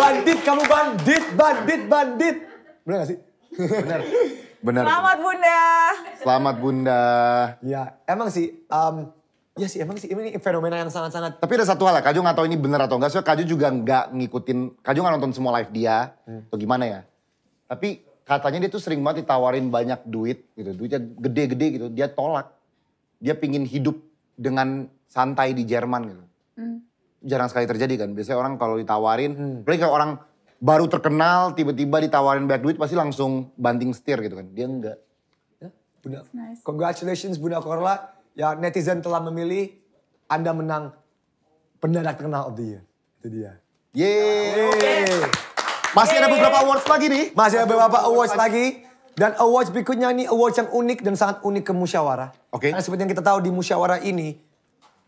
S2: Bandit kamu bandit, bandit, bandit. Benar gak sih? Benar. [laughs] Benar.
S1: Selamat Bunda.
S2: Selamat Bunda. Ya, emang sih um, Ya sih emang sih ini fenomena yang sangat-sangat. Tapi ada satu
S3: hal ya, Kaju nggak tahu ini benar atau enggak. Soalnya Kaju juga nggak ngikutin, Kaju nggak nonton semua live dia hmm. atau gimana ya. Tapi katanya dia tuh sering banget ditawarin banyak duit gitu, duitnya gede-gede gitu. Dia tolak. Dia pingin hidup dengan santai di Jerman gitu. Hmm. Jarang sekali terjadi kan. Biasanya orang kalau ditawarin, hmm. mereka kalau orang baru terkenal tiba-tiba ditawarin banyak duit pasti langsung banting setir gitu kan. Dia enggak.
S2: Ya, Bunda, nice. congratulations Bunda Korla. Ya netizen telah memilih Anda menang pendadak terkenal of the year. Itu dia. Yeay. Okay. Masih ada beberapa awards lagi nih. Masih ada beberapa awards lagi. Dan awards berikutnya ini awards yang unik dan sangat unik ke musyawarah. Oke. Okay. Karena seperti yang kita tahu di musyawarah ini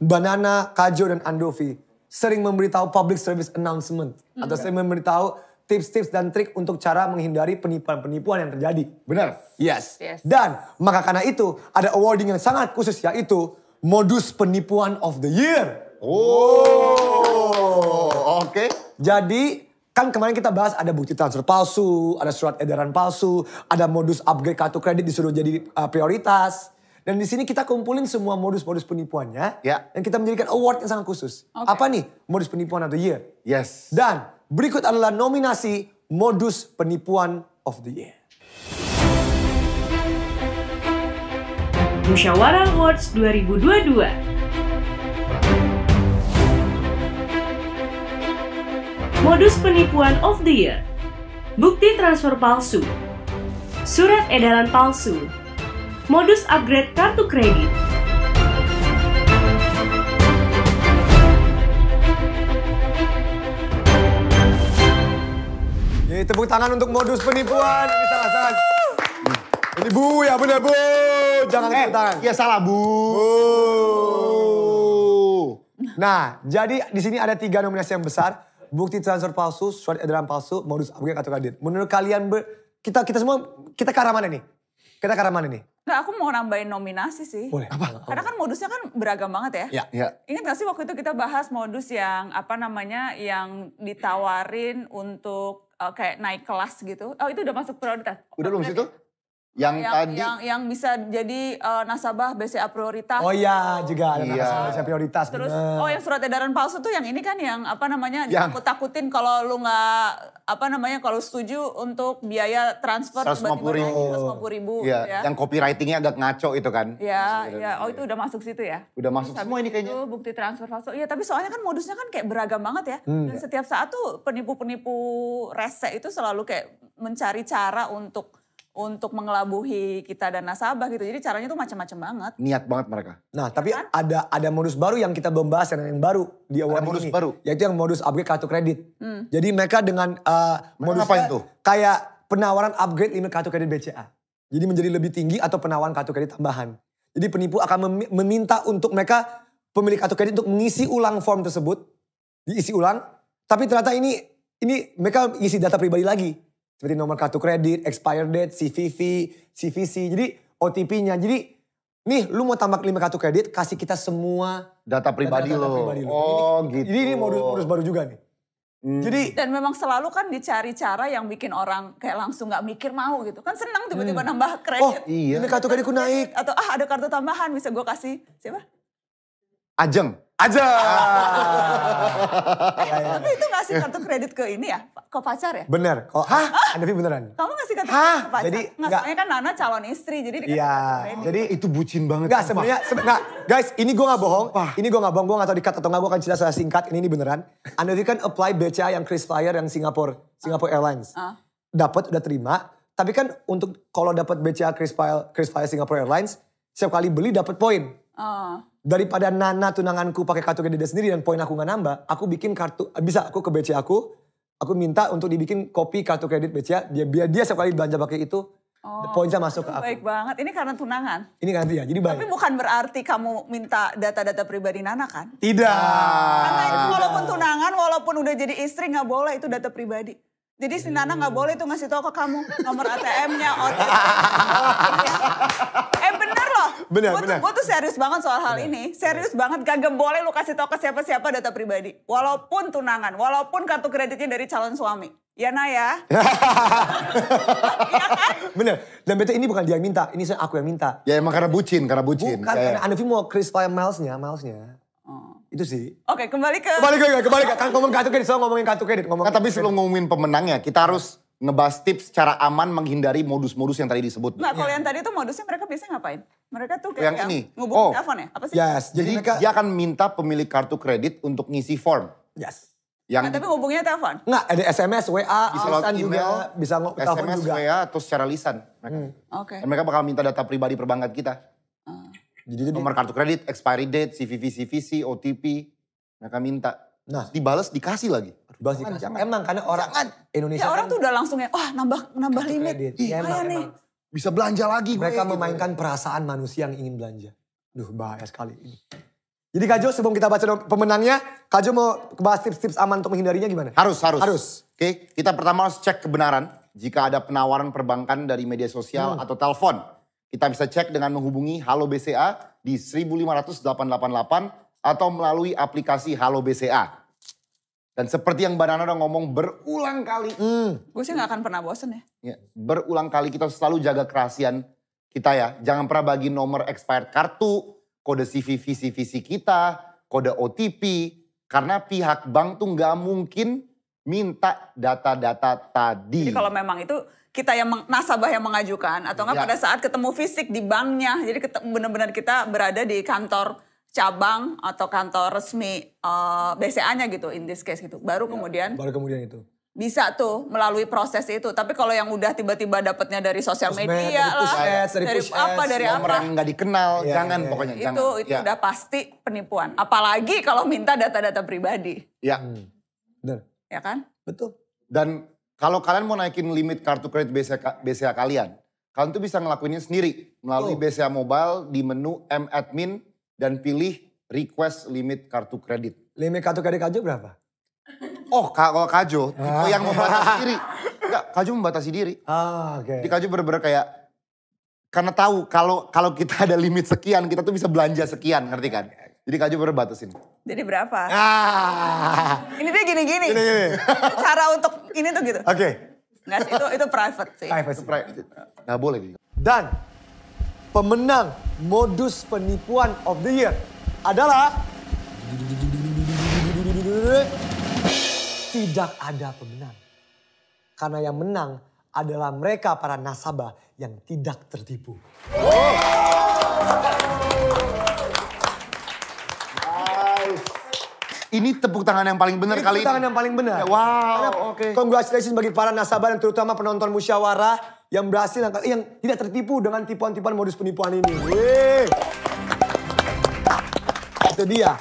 S2: Banana, Kajo, dan Andovi sering memberitahu public service announcement hmm. atau sering memberitahu tips-tips dan trik untuk cara menghindari penipuan-penipuan yang terjadi. Benar? Yes. yes. Dan maka karena itu ada awarding yang sangat khusus yaitu modus penipuan of the year. Oh, oke. Okay. Jadi kan kemarin kita bahas ada bukti transfer palsu, ada surat edaran palsu, ada modus upgrade kartu kredit disuruh jadi uh, prioritas. Dan di sini kita kumpulin semua modus-modus penipuannya. Ya. Dan kita menjadikan award yang sangat khusus. Okay. Apa nih? Modus penipuan of the year. Yes. Dan berikut adalah nominasi modus penipuan of the year.
S4: Musyawarah Awards 2022. Modus penipuan of the year. Bukti transfer palsu. Surat edaran palsu modus upgrade
S2: kartu kredit. Yeay, tepuk tangan untuk modus penipuan. Ini salah, salah. Ini Bu, ya bener ya Bu. Jangan tepuk eh, tangan. Ya salah Bu. Bu. Nah, jadi di sini ada tiga nominasi yang besar. Bukti transfer palsu, surat edaran palsu, modus upgrade kartu kredit. Menurut kalian, ber, kita kita semua, kita ke arah mana nih? Kita ke mana ini.
S1: Nah, aku mau nambahin nominasi sih. Boleh. Apa? Karena kan modusnya kan beragam banget ya. Iya. Ya. Ingat gak sih waktu itu kita bahas modus yang apa namanya yang ditawarin untuk uh, kayak naik kelas gitu. Oh itu udah masuk prioritas. Udah belum situ?
S2: Yang, yang tadi yang,
S1: yang bisa jadi uh, nasabah BCA prioritas. Oh iya, juga ada iya. nasabah BCA
S2: prioritas. Terus bener. oh
S1: yang surat edaran palsu tuh yang ini kan yang apa namanya yang. aku takutin kalau lu nggak apa namanya kalau setuju untuk biaya transfer tiba-tiba ribu. Oh. ribu iya, gitu ya. Yang
S3: copywritingnya agak ngaco itu kan. Iya, iya. Oh itu
S1: gitu. udah masuk situ ya. Udah masuk Terus semua ini kayaknya. Itu bukti transfer palsu. Iya, tapi soalnya kan modusnya kan kayak beragam banget ya. Hmm. Dan setiap saat tuh penipu-penipu rese itu selalu kayak mencari cara untuk untuk mengelabuhi kita dan nasabah gitu. Jadi caranya tuh macam-macam banget.
S2: Niat banget mereka. Nah, ya tapi kan? ada ada modus baru yang kita belum bahas yang, yang baru di awal ada modus baru. Yaitu yang modus upgrade kartu kredit. Hmm. Jadi mereka dengan uh, modus itu? Kayak penawaran upgrade limit kartu kredit BCA. Jadi menjadi lebih tinggi atau penawaran kartu kredit tambahan. Jadi penipu akan meminta untuk mereka pemilik kartu kredit untuk mengisi ulang form tersebut, diisi ulang. Tapi ternyata ini ini mereka isi data pribadi lagi seperti nomor kartu kredit, expire date, CVV, CVC. Jadi OTP-nya. Jadi nih lu mau tambah lima kartu kredit, kasih kita semua data pribadi, data lo. pribadi lo. Oh ini, gitu. Jadi ini modus, modus baru juga nih. Hmm. Jadi
S1: dan memang selalu kan dicari cara yang bikin orang kayak langsung nggak mikir mau gitu kan senang tiba-tiba hmm. nambah oh, kredit. Oh iya. Ini kartu kreditku naik. Atau ah ada kartu tambahan bisa gue kasih siapa?
S2: Ajeng. Aja. Ah. eh, tapi
S1: itu ngasih kartu kredit ke ini ya, ke pacar ya?
S2: Bener. Kok, hah? Anda beneran.
S1: Kamu ngasih kartu kredit ke pacar? Jadi nggak. kan Nana calon istri, jadi dikasih iya. kredit. Jadi
S2: itu bucin banget. Nggak, sebenarnya, Sebe Guys, ini gue nggak bohong. Sumpah. Ini gue nggak bohong, gue nggak tau di cut atau nggak. gue akan cerita secara singkat. Ini, ini beneran. Anda kan apply BCA yang Chris Flyer yang Singapore, Singapore Airlines. Ah. Dapat udah terima. Tapi kan untuk kalau dapat BCA Chris Flyer, Chris Flyer Singapore Airlines, setiap kali beli dapat poin. Ah daripada Nana tunanganku pakai kartu kredit sendiri dan poin aku nggak nambah, aku bikin kartu bisa aku ke BCA aku, aku minta untuk dibikin kopi kartu kredit BCA dia biar dia sekali belanja pakai itu Oh, poinnya masuk ke [laughs] aku. Baik
S1: banget. Ini karena tunangan.
S2: Ini karena ya. Jadi baik. Tapi
S1: bukan berarti kamu minta data-data pribadi Nana kan?
S2: Tidak. Karena itu walaupun
S1: tunangan, walaupun udah jadi istri nggak boleh itu data pribadi. Jadi si Nana nggak boleh itu ngasih tahu ke kamu nomor ATM-nya, OTP.
S4: [laughs]
S1: bener loh. Bener, gua bener. Tuh, gue tuh serius banget soal hal bener. ini. Serius bener. banget. Kagak boleh lu kasih tau ke siapa-siapa data pribadi. Walaupun tunangan. Walaupun kartu kreditnya dari calon suami. Ya nah [laughs] ya. kan?
S2: Bener. Dan betul ini bukan dia yang minta. Ini aku yang minta. Ya emang karena bucin. Karena bucin. Bukan. Kayak... Ya. Karena Andevi mau Chris Milesnya. Milesnya. Oh. Itu sih.
S1: Oke, kembali ke... Kembali ke, kembali ke.
S2: Kan ngomong kartu kredit, soal ngomongin kartu kredit. Ngomongin kan, tapi sebelum ngomongin pemenangnya, kita harus ngebahas
S3: tips cara aman menghindari modus-modus yang tadi disebut. Nah, kalau iya. yang
S1: tadi itu modusnya mereka biasanya ngapain? Mereka tuh kayak yang, ini. ngubungin oh. telepon ya? Apa sih? Yes, jadi
S3: mereka... dia akan minta pemilik kartu kredit untuk ngisi form. Yes. Yang nah, tapi
S1: hubungnya telepon? Enggak,
S3: ada SMS, WA, bisa lewat email, juga, bisa telepon SMS, WA, atau secara lisan. Hmm. Oke. Okay. mereka bakal minta data pribadi perbankan kita. Hmm. Jadi, jadi nomor kartu kredit, expiry date, CVV, CVC, OTP. Mereka minta.
S2: Nah, Dibalas dikasih lagi. Bang jangan, jangan. Emang karena orang jangan. Indonesia. Ya orang kan, tuh
S1: udah langsung ya, wah oh, nambah nambah limit.
S2: ya, emang, nih. Bisa belanja lagi gue. Mereka memainkan perasaan manusia yang ingin belanja. Duh bahaya sekali ini. Jadi Kak Jo sebelum kita baca pemenangnya, Kak Jo mau bahas tips-tips aman untuk menghindarinya gimana? Harus, harus. Harus. Oke, kita pertama harus cek kebenaran.
S3: Jika ada penawaran perbankan dari media sosial hmm. atau telepon, kita bisa cek dengan menghubungi Halo BCA di 15888 atau melalui aplikasi Halo BCA. Dan seperti yang Banana udah ngomong
S1: berulang kali. Mm. Gue sih gak akan pernah bosen
S3: ya. ya. Berulang kali kita selalu jaga kerahasiaan kita ya. Jangan pernah bagi nomor expired kartu, kode CVV CVC kita, kode OTP. Karena pihak bank tuh gak mungkin minta data-data tadi. Jadi kalau
S1: memang itu kita yang nasabah yang mengajukan atau enggak ya. pada saat ketemu fisik di banknya. Jadi benar-benar kita berada di kantor cabang atau kantor resmi uh, eh, BCA-nya gitu in this case gitu. Baru ya, kemudian baru kemudian itu. Bisa tuh melalui proses itu. Tapi kalau yang udah tiba-tiba dapatnya dari sosial media dari lah, ads, dari, dari apa dari apa orang nggak dikenal, ya, jangan ya, pokoknya itu, jangan. Itu itu ya. udah pasti penipuan. Apalagi kalau minta data-data pribadi.
S3: Ya. Hmm. Benar. Ya kan? Betul. Dan kalau kalian mau naikin limit kartu kredit BCA, BCA kalian, kalian tuh bisa ngelakuinnya sendiri melalui oh. BCA Mobile di menu M Admin dan pilih request limit kartu kredit. Limit kartu kredit Kajo berapa? Oh, kalau Kajo ah. tipe yang membatasi diri. Enggak, Kajo membatasi diri. Ah, oke. Okay. Di Kajo bener-bener kayak karena tahu kalau kalau kita ada limit sekian, kita tuh bisa belanja sekian, ngerti kan? Jadi Kajo bener batasin.
S1: Jadi berapa? Ah. Ini dia gini-gini. Cara untuk ini tuh gitu. Oke. Okay. Nggak sih, itu, itu private sih. Private. private.
S2: Nggak boleh. Gitu. Dan pemenang modus penipuan of the year adalah tidak ada pemenang. Karena yang menang adalah mereka para nasabah yang tidak tertipu. Oh. Ini tepuk tangan yang paling benar kali ini. tepuk tangan yang paling benar. Ya, wow, oke. Okay. Congratulations bagi para nasabah dan terutama penonton musyawarah yang berhasil yang tidak tertipu dengan tipuan-tipuan modus penipuan ini. Wih. Itu dia.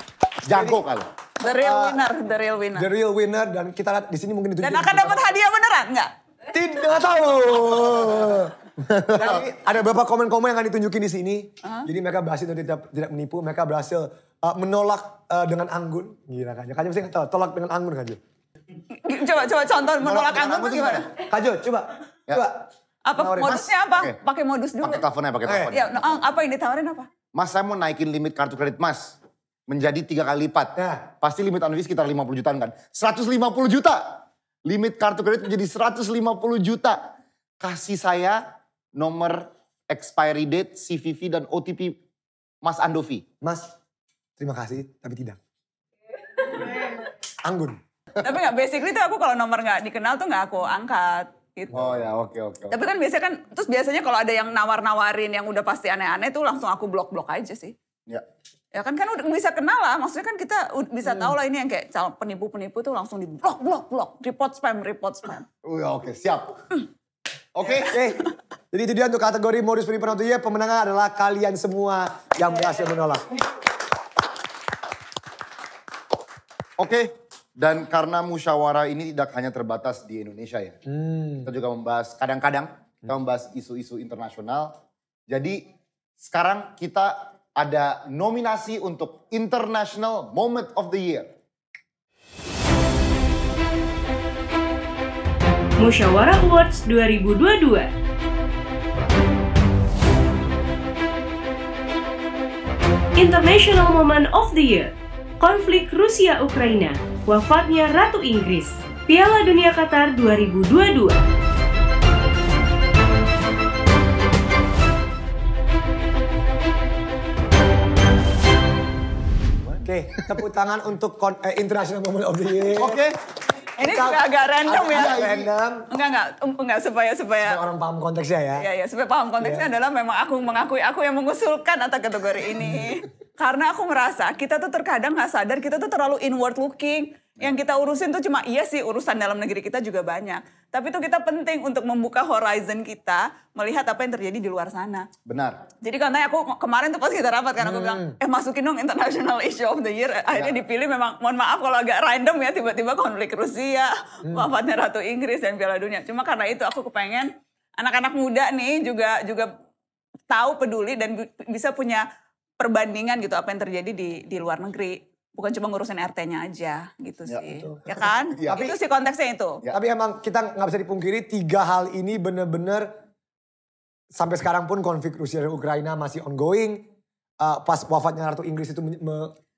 S2: Jago kali.
S1: The real eh, winner, the real winner. The
S2: real winner dan kita lihat di sini mungkin itu. Dan akan dapat
S1: hadiah beneran enggak? Tidak
S2: tahu. [laughs] ada beberapa komen-komen yang akan ditunjukin di sini. Uh-huh. Jadi mereka berhasil tidak, tidak menipu, mereka berhasil uh, menolak uh, dengan anggun. Gila kan. Kajo mesti pasti tahu, tolak dengan anggun Kak
S1: Coba coba contoh menolak, menolak anggun tuh gimana? Kak
S2: coba. Ya. Coba.
S1: Apa Nawarin. modusnya apa? Okay. Pakai modus dulu. Pakai
S2: teleponnya, pakai teleponnya. Ya,
S1: no, ah, apa yang ditawarin apa?
S3: Mas, saya mau naikin limit kartu kredit Mas menjadi tiga kali lipat. Ya. Pasti limit anuis sekitar 50 jutaan kan. 150 juta. Limit kartu kredit menjadi 150 juta. Kasih saya nomor expiry date, CVV, dan OTP
S2: Mas Andovi. Mas, terima kasih, tapi tidak.
S1: [laughs] Anggun. Tapi nggak basically tuh aku kalau nomor nggak dikenal tuh nggak aku angkat gitu. Oh
S2: ya, oke okay, oke. Okay, Tapi
S1: kan biasanya kan terus biasanya kalau ada yang nawar-nawarin yang udah pasti aneh-aneh tuh langsung aku blok-blok aja sih. Ya. Ya kan kan udah bisa kenal lah, maksudnya kan kita bisa hmm. tahu lah ini yang kayak penipu-penipu tuh langsung di blok blok blok, report spam, report spam.
S2: Oh ya, oke, okay, siap. Hmm. Oke? Okay? Okay. Jadi itu dia untuk kategori modus penipuan waktu ya. Pemenangnya adalah kalian semua yang berhasil menolak. Oke. Okay.
S3: Dan karena musyawarah ini tidak hanya terbatas di Indonesia ya. Hmm. Kita juga membahas kadang-kadang kita membahas isu-isu internasional. Jadi sekarang kita ada nominasi untuk International Moment of the Year.
S4: Musyawarah Awards 2022. International Moment of the Year Konflik Rusia-Ukraina Wafatnya Ratu Inggris Piala Dunia Qatar 2022
S2: Oke, tepuk tangan untuk eh, International
S1: Moment of the Year. Oke. Okay.
S2: Ini Kal juga agak random ya. Random.
S1: Enggak enggak um, enggak supaya supaya, supaya orang paham konteksnya ya. Iya iya supaya paham konteksnya yeah. adalah memang aku mengakui aku yang mengusulkan atau kategori ini. [laughs] Karena aku merasa kita tuh terkadang nggak sadar kita tuh terlalu inward looking yang iya. kita urusin tuh cuma iya sih urusan dalam negeri kita juga banyak. Tapi itu kita penting untuk membuka horizon kita, melihat apa yang terjadi di luar sana. Benar. Jadi karena aku kemarin tuh pas kita rapat kan hmm. aku bilang, eh masukin dong International Issue of the Year. Akhirnya ya. dipilih memang, mohon maaf kalau agak random ya, tiba-tiba konflik Rusia, hmm. wafatnya Ratu Inggris dan Piala Dunia. Cuma karena itu aku kepengen anak-anak muda nih juga juga tahu peduli dan bisa punya perbandingan gitu apa yang terjadi di di luar negeri bukan cuma ngurusin RT-nya aja gitu ya, sih. Betul. Ya
S2: kan? [laughs] ya. Tapi, itu sih konteksnya itu. Ya. Tapi emang kita nggak bisa dipungkiri tiga hal ini bener-bener sampai sekarang pun konflik Rusia dan Ukraina masih ongoing. Uh, pas wafatnya Ratu Inggris itu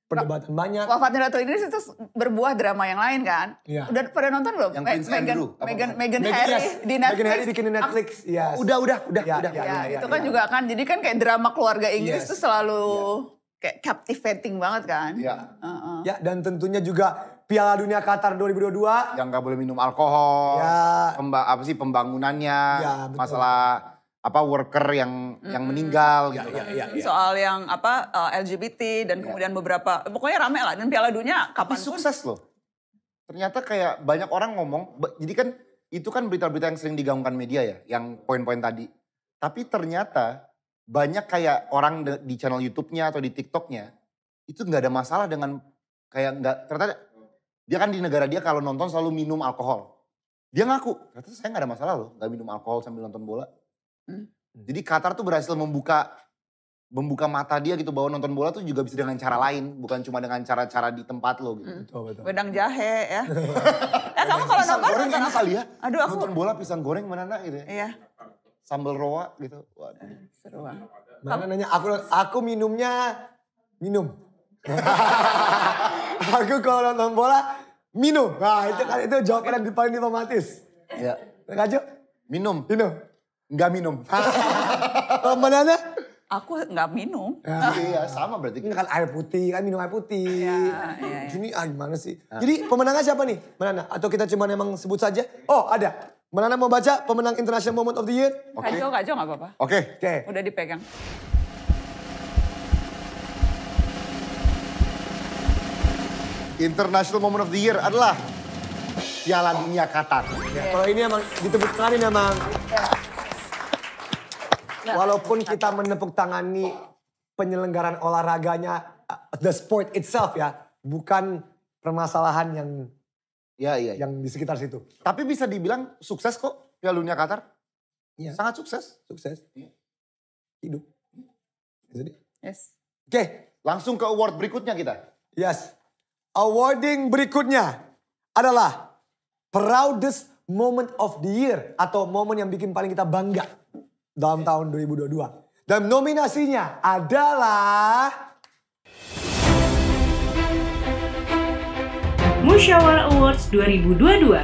S2: perdebatan banyak.
S1: Wafatnya Ratu Inggris itu berbuah drama yang lain kan? Iya. Udah pada nonton belum? Yang Prince Meghan, Andrew. Meghan, Meghan, Meghan Harry yes. di Netflix. Meghan Harry bikin
S2: di ah. Netflix. Yes. Udah, udah, udah. Ya, udah. Ya, ya, ya, itu ya, kan
S1: ya. juga kan. Jadi kan kayak drama keluarga Inggris yes. selalu... Ya kayak captivating banget kan. Ya. Uh
S2: -uh. Ya dan tentunya juga
S3: Piala Dunia Qatar 2022 yang nggak boleh minum alkohol. Ya. Pemba apa sih pembangunannya? Ya, Masalah apa worker yang mm -hmm. yang meninggal ya, gitu ya, kan. Ya,
S1: ya, Soal yang apa eh, LGBT dan ya. kemudian beberapa pokoknya rame lah dan Piala Dunia kapan Tapi sukses loh.
S3: Ternyata kayak banyak orang ngomong jadi kan itu kan berita-berita yang sering digaungkan media ya yang poin-poin tadi. Tapi ternyata banyak kayak orang di channel YouTube-nya atau di TikTok-nya itu nggak ada masalah dengan kayak nggak ternyata dia kan di negara dia kalau nonton selalu minum alkohol. Dia ngaku, ternyata saya nggak ada masalah loh, nggak minum alkohol sambil nonton bola. Hmm. Jadi Qatar tuh berhasil membuka membuka mata dia gitu bahwa nonton bola tuh juga bisa dengan cara lain bukan cuma dengan cara-cara di tempat lo gitu. Hmm. Betul,
S1: Wedang jahe ya. [laughs] eh kamu kalau nonton nonton goreng nonton
S3: kali ya. Aduh aku nonton bola pisang goreng mana nak
S2: gitu ya. Iya sambal roa gitu. Waduh. Eh, seru banget. Mana nanya aku aku minumnya minum. [laughs] aku kalau nonton bola minum. Nah, itu kan itu jawaban yang paling diplomatis. Ya. Iya. Kajo? Minum. Minum. Enggak minum. Mana [laughs] nanya? Aku enggak minum. Ya, iya, iya, sama berarti. Ini kan air putih, kan minum air putih. Iya, iya, Ya. Ini ah, gimana sih? Ah. Jadi pemenangnya siapa nih? Mana? Atau kita cuma emang sebut saja? Oh, ada. Mana mau baca pemenang International Moment of the Year? Okay. Kak Jo, apa-apa. Oke. Okay. Okay.
S1: Udah dipegang.
S3: International Moment
S2: of the Year adalah Piala Dunia Qatar. Ya, kalau ini emang ditepuk ini emang. Nah. Walaupun kita menepuk tangani penyelenggaran olahraganya, uh, the sport itself ya, bukan permasalahan yang Iya, iya. Ya. Yang di sekitar situ. Tapi bisa dibilang sukses kok Piala Dunia Qatar.
S3: Iya. Sangat sukses. Sukses. Ya. Hidup.
S2: Jadi. Iya yes. Oke,
S3: langsung ke award berikutnya kita.
S2: Yes. Awarding berikutnya adalah proudest moment of the year atau momen yang bikin paling kita bangga dalam tahun 2022. Dan nominasinya adalah
S4: Musyawarah Awards 2022.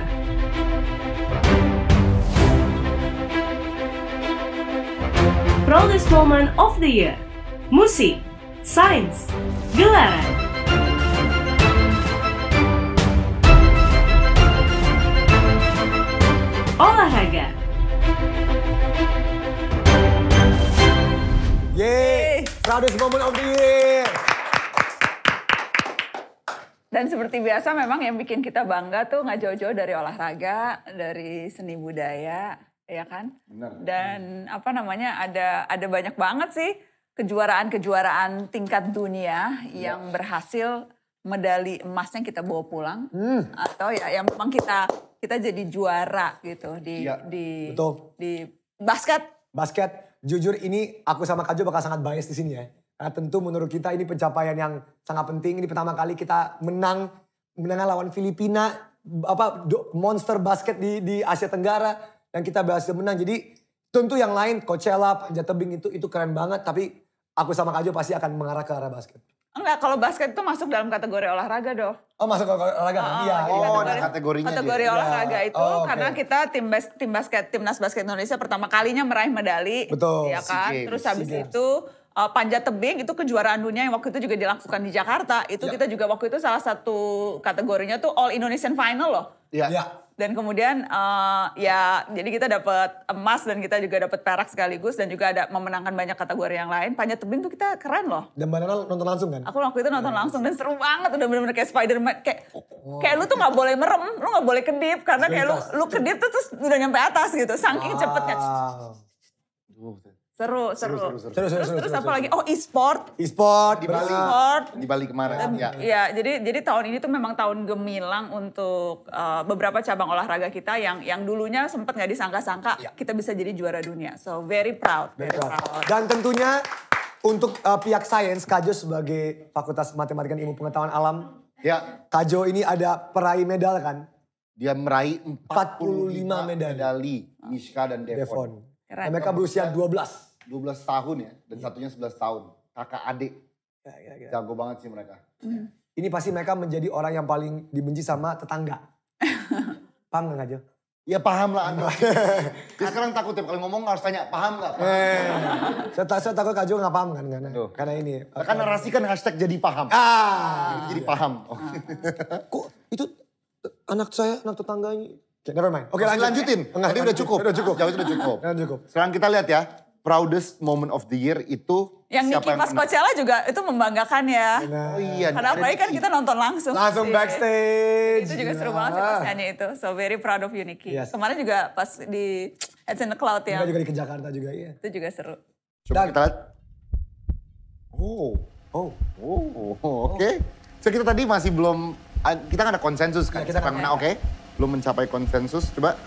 S4: Proudest Moment of the Year Musik, Sains, Gelaran Olahraga
S2: Yeay! Proudest
S1: Moment of the Year! Dan seperti biasa memang yang bikin kita bangga tuh nggak jauh-jauh dari olahraga, dari seni budaya, ya kan? Benar. Dan apa namanya ada ada banyak banget sih kejuaraan-kejuaraan tingkat dunia yang berhasil medali emas yang kita bawa pulang hmm. atau ya yang memang kita kita jadi juara gitu di ya, di betul. di basket.
S2: Basket jujur ini aku sama Kajo bakal sangat bias di sini ya. Karena tentu menurut kita ini pencapaian yang sangat penting. Ini pertama kali kita menang, menang lawan Filipina, apa monster basket di di Asia Tenggara yang kita berhasil menang. Jadi tentu yang lain Coachella, panjat tebing itu itu keren banget. Tapi aku sama Kajo pasti akan mengarah ke arah basket.
S1: Enggak, kalau basket itu masuk dalam kategori olahraga dong. Oh, masuk ke olahraga. Oh, iya, oh, kategori, nah kategorinya kategori dia. olahraga itu oh, okay. karena kita tim bas, tim basket timnas basket Indonesia pertama kalinya meraih medali, Betul. ya kan? Terus habis itu uh, panjat tebing itu kejuaraan dunia yang waktu itu juga dilakukan di Jakarta. Itu ya. kita juga waktu itu salah satu kategorinya tuh All Indonesian Final loh. Iya. Ya. Dan kemudian uh, ya jadi kita dapat emas dan kita juga dapat perak sekaligus dan juga ada memenangkan banyak kategori yang lain. Panjat tebing tuh kita keren loh.
S2: Dan mana nonton langsung kan?
S1: Aku waktu itu nonton ya. langsung dan seru banget udah bener-bener kayak Spiderman kayak oh. kayak lu tuh nggak boleh merem, lu nggak boleh kedip karena kayak lu lu kedip tuh terus udah nyampe atas gitu. Saking wow. cepetnya. Wow. Seru, seru. Seru, seru, seru. Terus, seru, terus, terus seru, apa seru. lagi? Oh, e-sport.
S3: E-sport, di Bali. E-sport. Di Bali kemarin, ya.
S1: Iya, jadi jadi tahun ini tuh memang tahun gemilang untuk uh, beberapa cabang olahraga kita yang yang dulunya sempat nggak disangka-sangka ya. kita bisa jadi juara dunia. So, very proud. Very, very proud. proud.
S2: Dan tentunya untuk uh, pihak sains, Kajo sebagai Fakultas Matematika dan Ilmu Pengetahuan Alam. Ya. Kajo ini ada peraih medal kan? Dia meraih 45, 45 medali. medali. Miska
S3: dan Devon. Devon. Mereka berusia 12. 12 tahun ya dan iya. satunya 11 tahun. Kakak
S2: adik. Ya, ya, ya. Jago banget sih mereka. Mm. Ini pasti mereka menjadi orang yang paling dibenci sama tetangga. [laughs] paham gak aja? Ya paham lah Anda. [laughs]
S3: sekarang takut ya kalau ngomong harus tanya paham
S2: gak? Paham. Eh, saya, takut Kak Jo gak paham kan karena, Duh. karena ini. Okay. Nah, karena eh, narasi hashtag jadi paham. Ah, jadi, ya. paham. Oh. Kok itu anak saya, anak tetangganya Never mind. Oke, okay, lanjutin. Enggak, udah cukup. Udah cukup. Jauh
S3: itu cukup. Udah cukup. Sekarang kita lihat ya proudest moment of the year itu yang Nicky pas Coachella
S1: juga itu membanggakan ya. oh iya. Karena apalagi kan kita nonton langsung. Langsung sih. backstage. Itu juga seru banget sih nyanyi itu. So very proud of you Nicky. Yes. Kemarin juga pas di Heads in the Cloud ya. Kita juga di ke Jakarta juga iya. Itu juga seru.
S2: Coba Dan, kita lihat.
S3: Oh, oh, oh, oh oke. Okay. So kita tadi masih belum, kita kan ada konsensus kan. Iya, kan ya, kita kan, oke. Okay. Belum mencapai konsensus, coba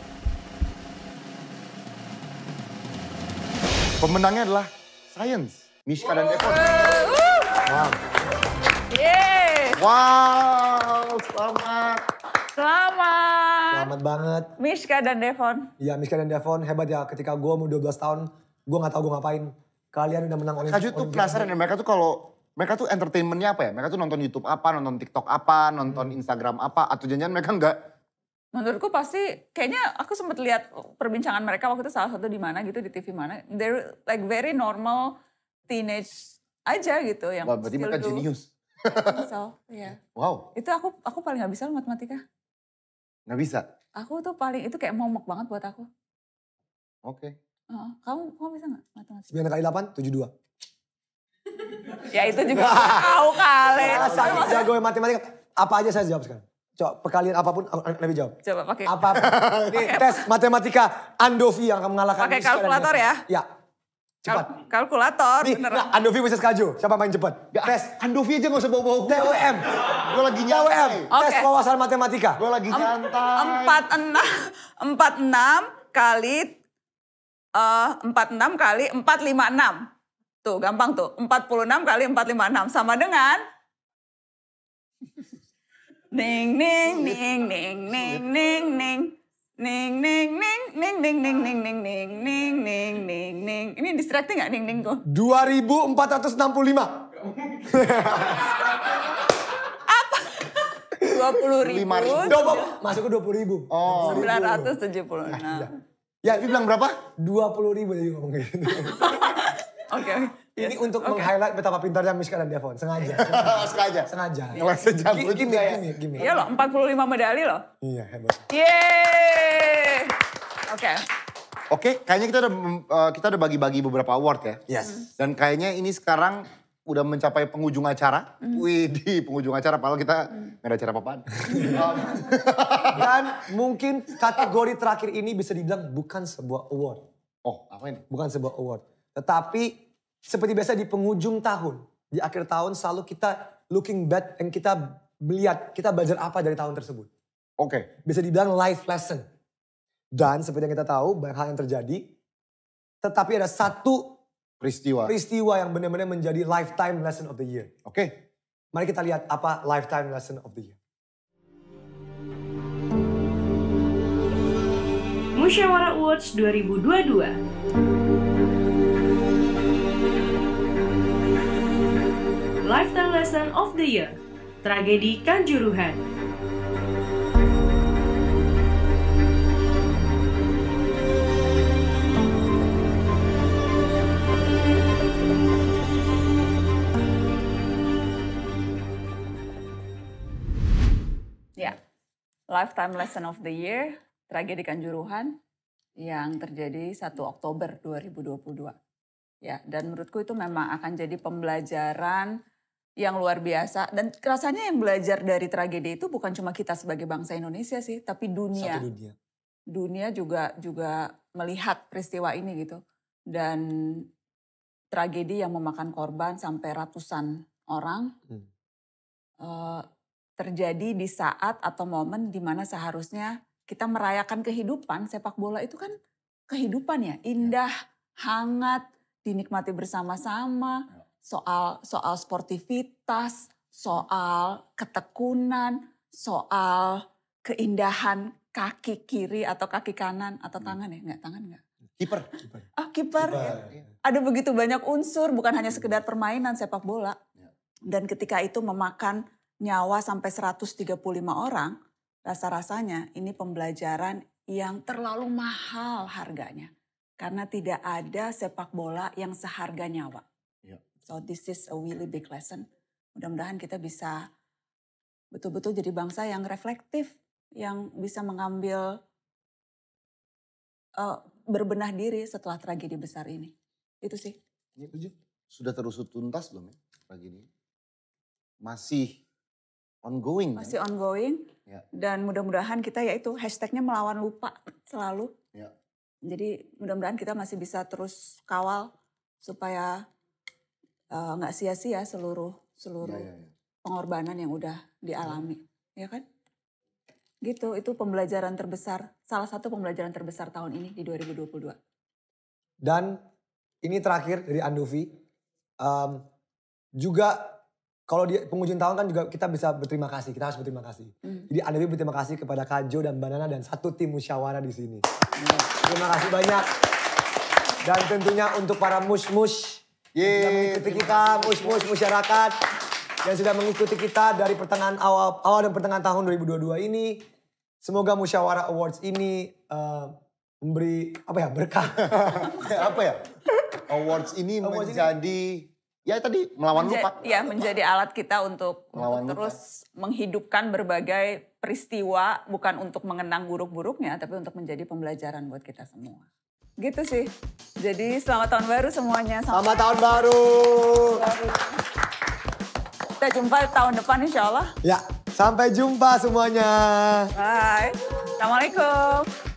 S3: Pemenangnya adalah Science, Mishka dan Devon.
S2: Wow.
S1: Yeah.
S2: Wow, selamat.
S1: Selamat. Selamat banget. Mishka dan Devon.
S2: Iya, Mishka dan Devon hebat ya. Ketika gue mau 12 tahun, gue gak tahu gue ngapain. Kalian udah menang oleh Kaju tuh penasaran ya,
S1: mereka tuh
S3: kalau mereka tuh entertainmentnya apa ya? Mereka tuh nonton YouTube apa, nonton TikTok apa, nonton Instagram apa, atau jangan jangan mereka gak
S1: menurutku pasti kayaknya aku sempat lihat perbincangan mereka waktu itu salah satu di mana gitu di TV mana they're like very normal teenage aja gitu yang Wah, berarti mereka jenius. Iya, so yeah. [laughs] wow itu aku aku paling nggak bisa loh matematika nggak bisa aku tuh paling itu kayak momok banget buat aku oke okay. uh, kamu kamu bisa nggak matematika sembilan
S2: kali delapan tujuh dua
S1: [laughs] ya itu juga tahu [laughs] kali. Saya
S2: jago matematika. Apa aja saya jawab sekarang. Coba perkalian apapun Nabi jawab.
S1: Coba pakai. Apapun. [laughs] Ini
S2: tes matematika Andovi yang akan mengalahkan. Pakai kalkulator ya? Ya. Cepat. Kal kalkulator. Nih, beneran. nah, Andovi versus Kaju. Siapa main cepat? Ya, tes. Andovi aja gak usah bawa-bawa TWM. Gue lagi nyantai. TWM. Okay. Tes wawasan
S1: matematika. Gue lagi nyantai. Empat enam. Empat enam kali. Eh, empat uh, enam kali empat lima enam. Tuh gampang tuh. Empat puluh enam kali empat lima enam. Sama dengan Ning ning ning ning ning ning ning ning ning ning ning ning ning ning ning ning ning ning ning ning ini distracting nggak ning ning kok?
S2: 2465 apa? 20 ribu. Masuk ke 20 ribu. Oh. 976. Ya, dia bilang berapa? 20 ribu jadi ngomong kayak gitu. Oke. Ini untuk okay. meng-highlight betapa pintarnya Miska dan Devon. Sengaja.
S1: sengaja. Sengaja. Ngelesin
S2: jago gini, ya. Gini, gini. Iya
S1: loh, 45 medali loh. Iya, hebat. Yeay! Oke. Okay.
S2: Oke, okay,
S3: kayaknya kita udah eh, kita udah bagi-bagi beberapa award ya. Yes. Hmm. Dan kayaknya ini sekarang udah mencapai penghujung acara. Mm. Wih, di penghujung acara padahal kita mm. ada acara papan. [laughs]
S2: Um, [laughs] dan mungkin kategori terakhir ini bisa dibilang bukan sebuah award. Oh, apa ini? Bukan sebuah award. Tetapi seperti biasa di penghujung tahun, di akhir tahun selalu kita looking back dan kita melihat kita belajar apa dari tahun tersebut. Oke. Okay. Bisa dibilang life lesson. Dan seperti yang kita tahu banyak hal yang terjadi. Tetapi ada satu peristiwa peristiwa yang benar-benar menjadi lifetime lesson of the year. Oke. Okay. Mari kita lihat apa lifetime lesson of the year.
S4: Musyawarah Awards 2022. Lifetime Lesson of the Year, Tragedi Kanjuruhan.
S1: Ya, Lifetime Lesson of the Year, Tragedi Kanjuruhan yang terjadi 1 Oktober 2022. Ya, dan menurutku itu memang akan jadi pembelajaran yang luar biasa dan rasanya yang belajar dari tragedi itu bukan cuma kita sebagai bangsa Indonesia sih tapi dunia Satu dunia dunia juga juga melihat peristiwa ini gitu dan tragedi yang memakan korban sampai ratusan orang hmm. uh, terjadi di saat atau momen di mana seharusnya kita merayakan kehidupan sepak bola itu kan kehidupan ya, ya. indah hangat dinikmati bersama-sama ya soal soal sportivitas, soal ketekunan, soal keindahan kaki kiri atau kaki kanan atau hmm. tangan ya? nggak tangan nggak? Kiper. Ah, kiper. Ya. Oh, ada begitu banyak unsur, bukan hanya sekedar permainan sepak bola. Ya. Dan ketika itu memakan nyawa sampai 135 orang, rasa-rasanya ini pembelajaran yang terlalu mahal harganya. Karena tidak ada sepak bola yang seharga nyawa. So this is a really big lesson. Mudah-mudahan kita bisa betul-betul jadi bangsa yang reflektif, yang bisa mengambil uh, berbenah diri setelah tragedi besar ini. Itu sih.
S3: Ini iya, sudah terusut tuntas belum ya tragedi? Masih ongoing. Masih kan? ongoing. Ya. Dan
S1: mudah-mudahan kita yaitu hashtagnya melawan lupa selalu. Ya. Jadi mudah-mudahan kita masih bisa terus kawal supaya Eh, nggak uh, sia-sia seluruh iya, seluruh ya, ya, pengorbanan yang udah dialami, ya. ya kan? Gitu, itu pembelajaran terbesar, salah satu pembelajaran terbesar tahun ini di 2022.
S2: Dan ini terakhir dari Andovi, um, juga kalau di penghujung tahun kan juga kita bisa berterima kasih, kita harus berterima kasih. Mm. Jadi Andovi berterima kasih kepada Kajo dan Banana dan satu tim musyawarah di sini. Mm. Terima kasih banyak. Dan tentunya untuk para mus-mus Yeay. mengikuti kita, mus-mus masyarakat yang sudah mengikuti kita dari pertengahan awal awal dan pertengahan tahun 2022 ini. Semoga musyawarah awards ini uh, memberi apa ya berkah. [laughs] apa ya? Awards ini awards menjadi ini ya tadi melawan
S1: Menja lupa. Ya menjadi alat kita untuk, untuk terus lupa. menghidupkan berbagai peristiwa bukan untuk mengenang buruk-buruknya tapi untuk menjadi pembelajaran buat kita semua. Gitu sih. Jadi selamat tahun baru semuanya. Selamat, selamat tahun baru. Kita jumpa tahun depan insya Allah.
S2: Ya, sampai jumpa semuanya.
S1: Bye. Assalamualaikum.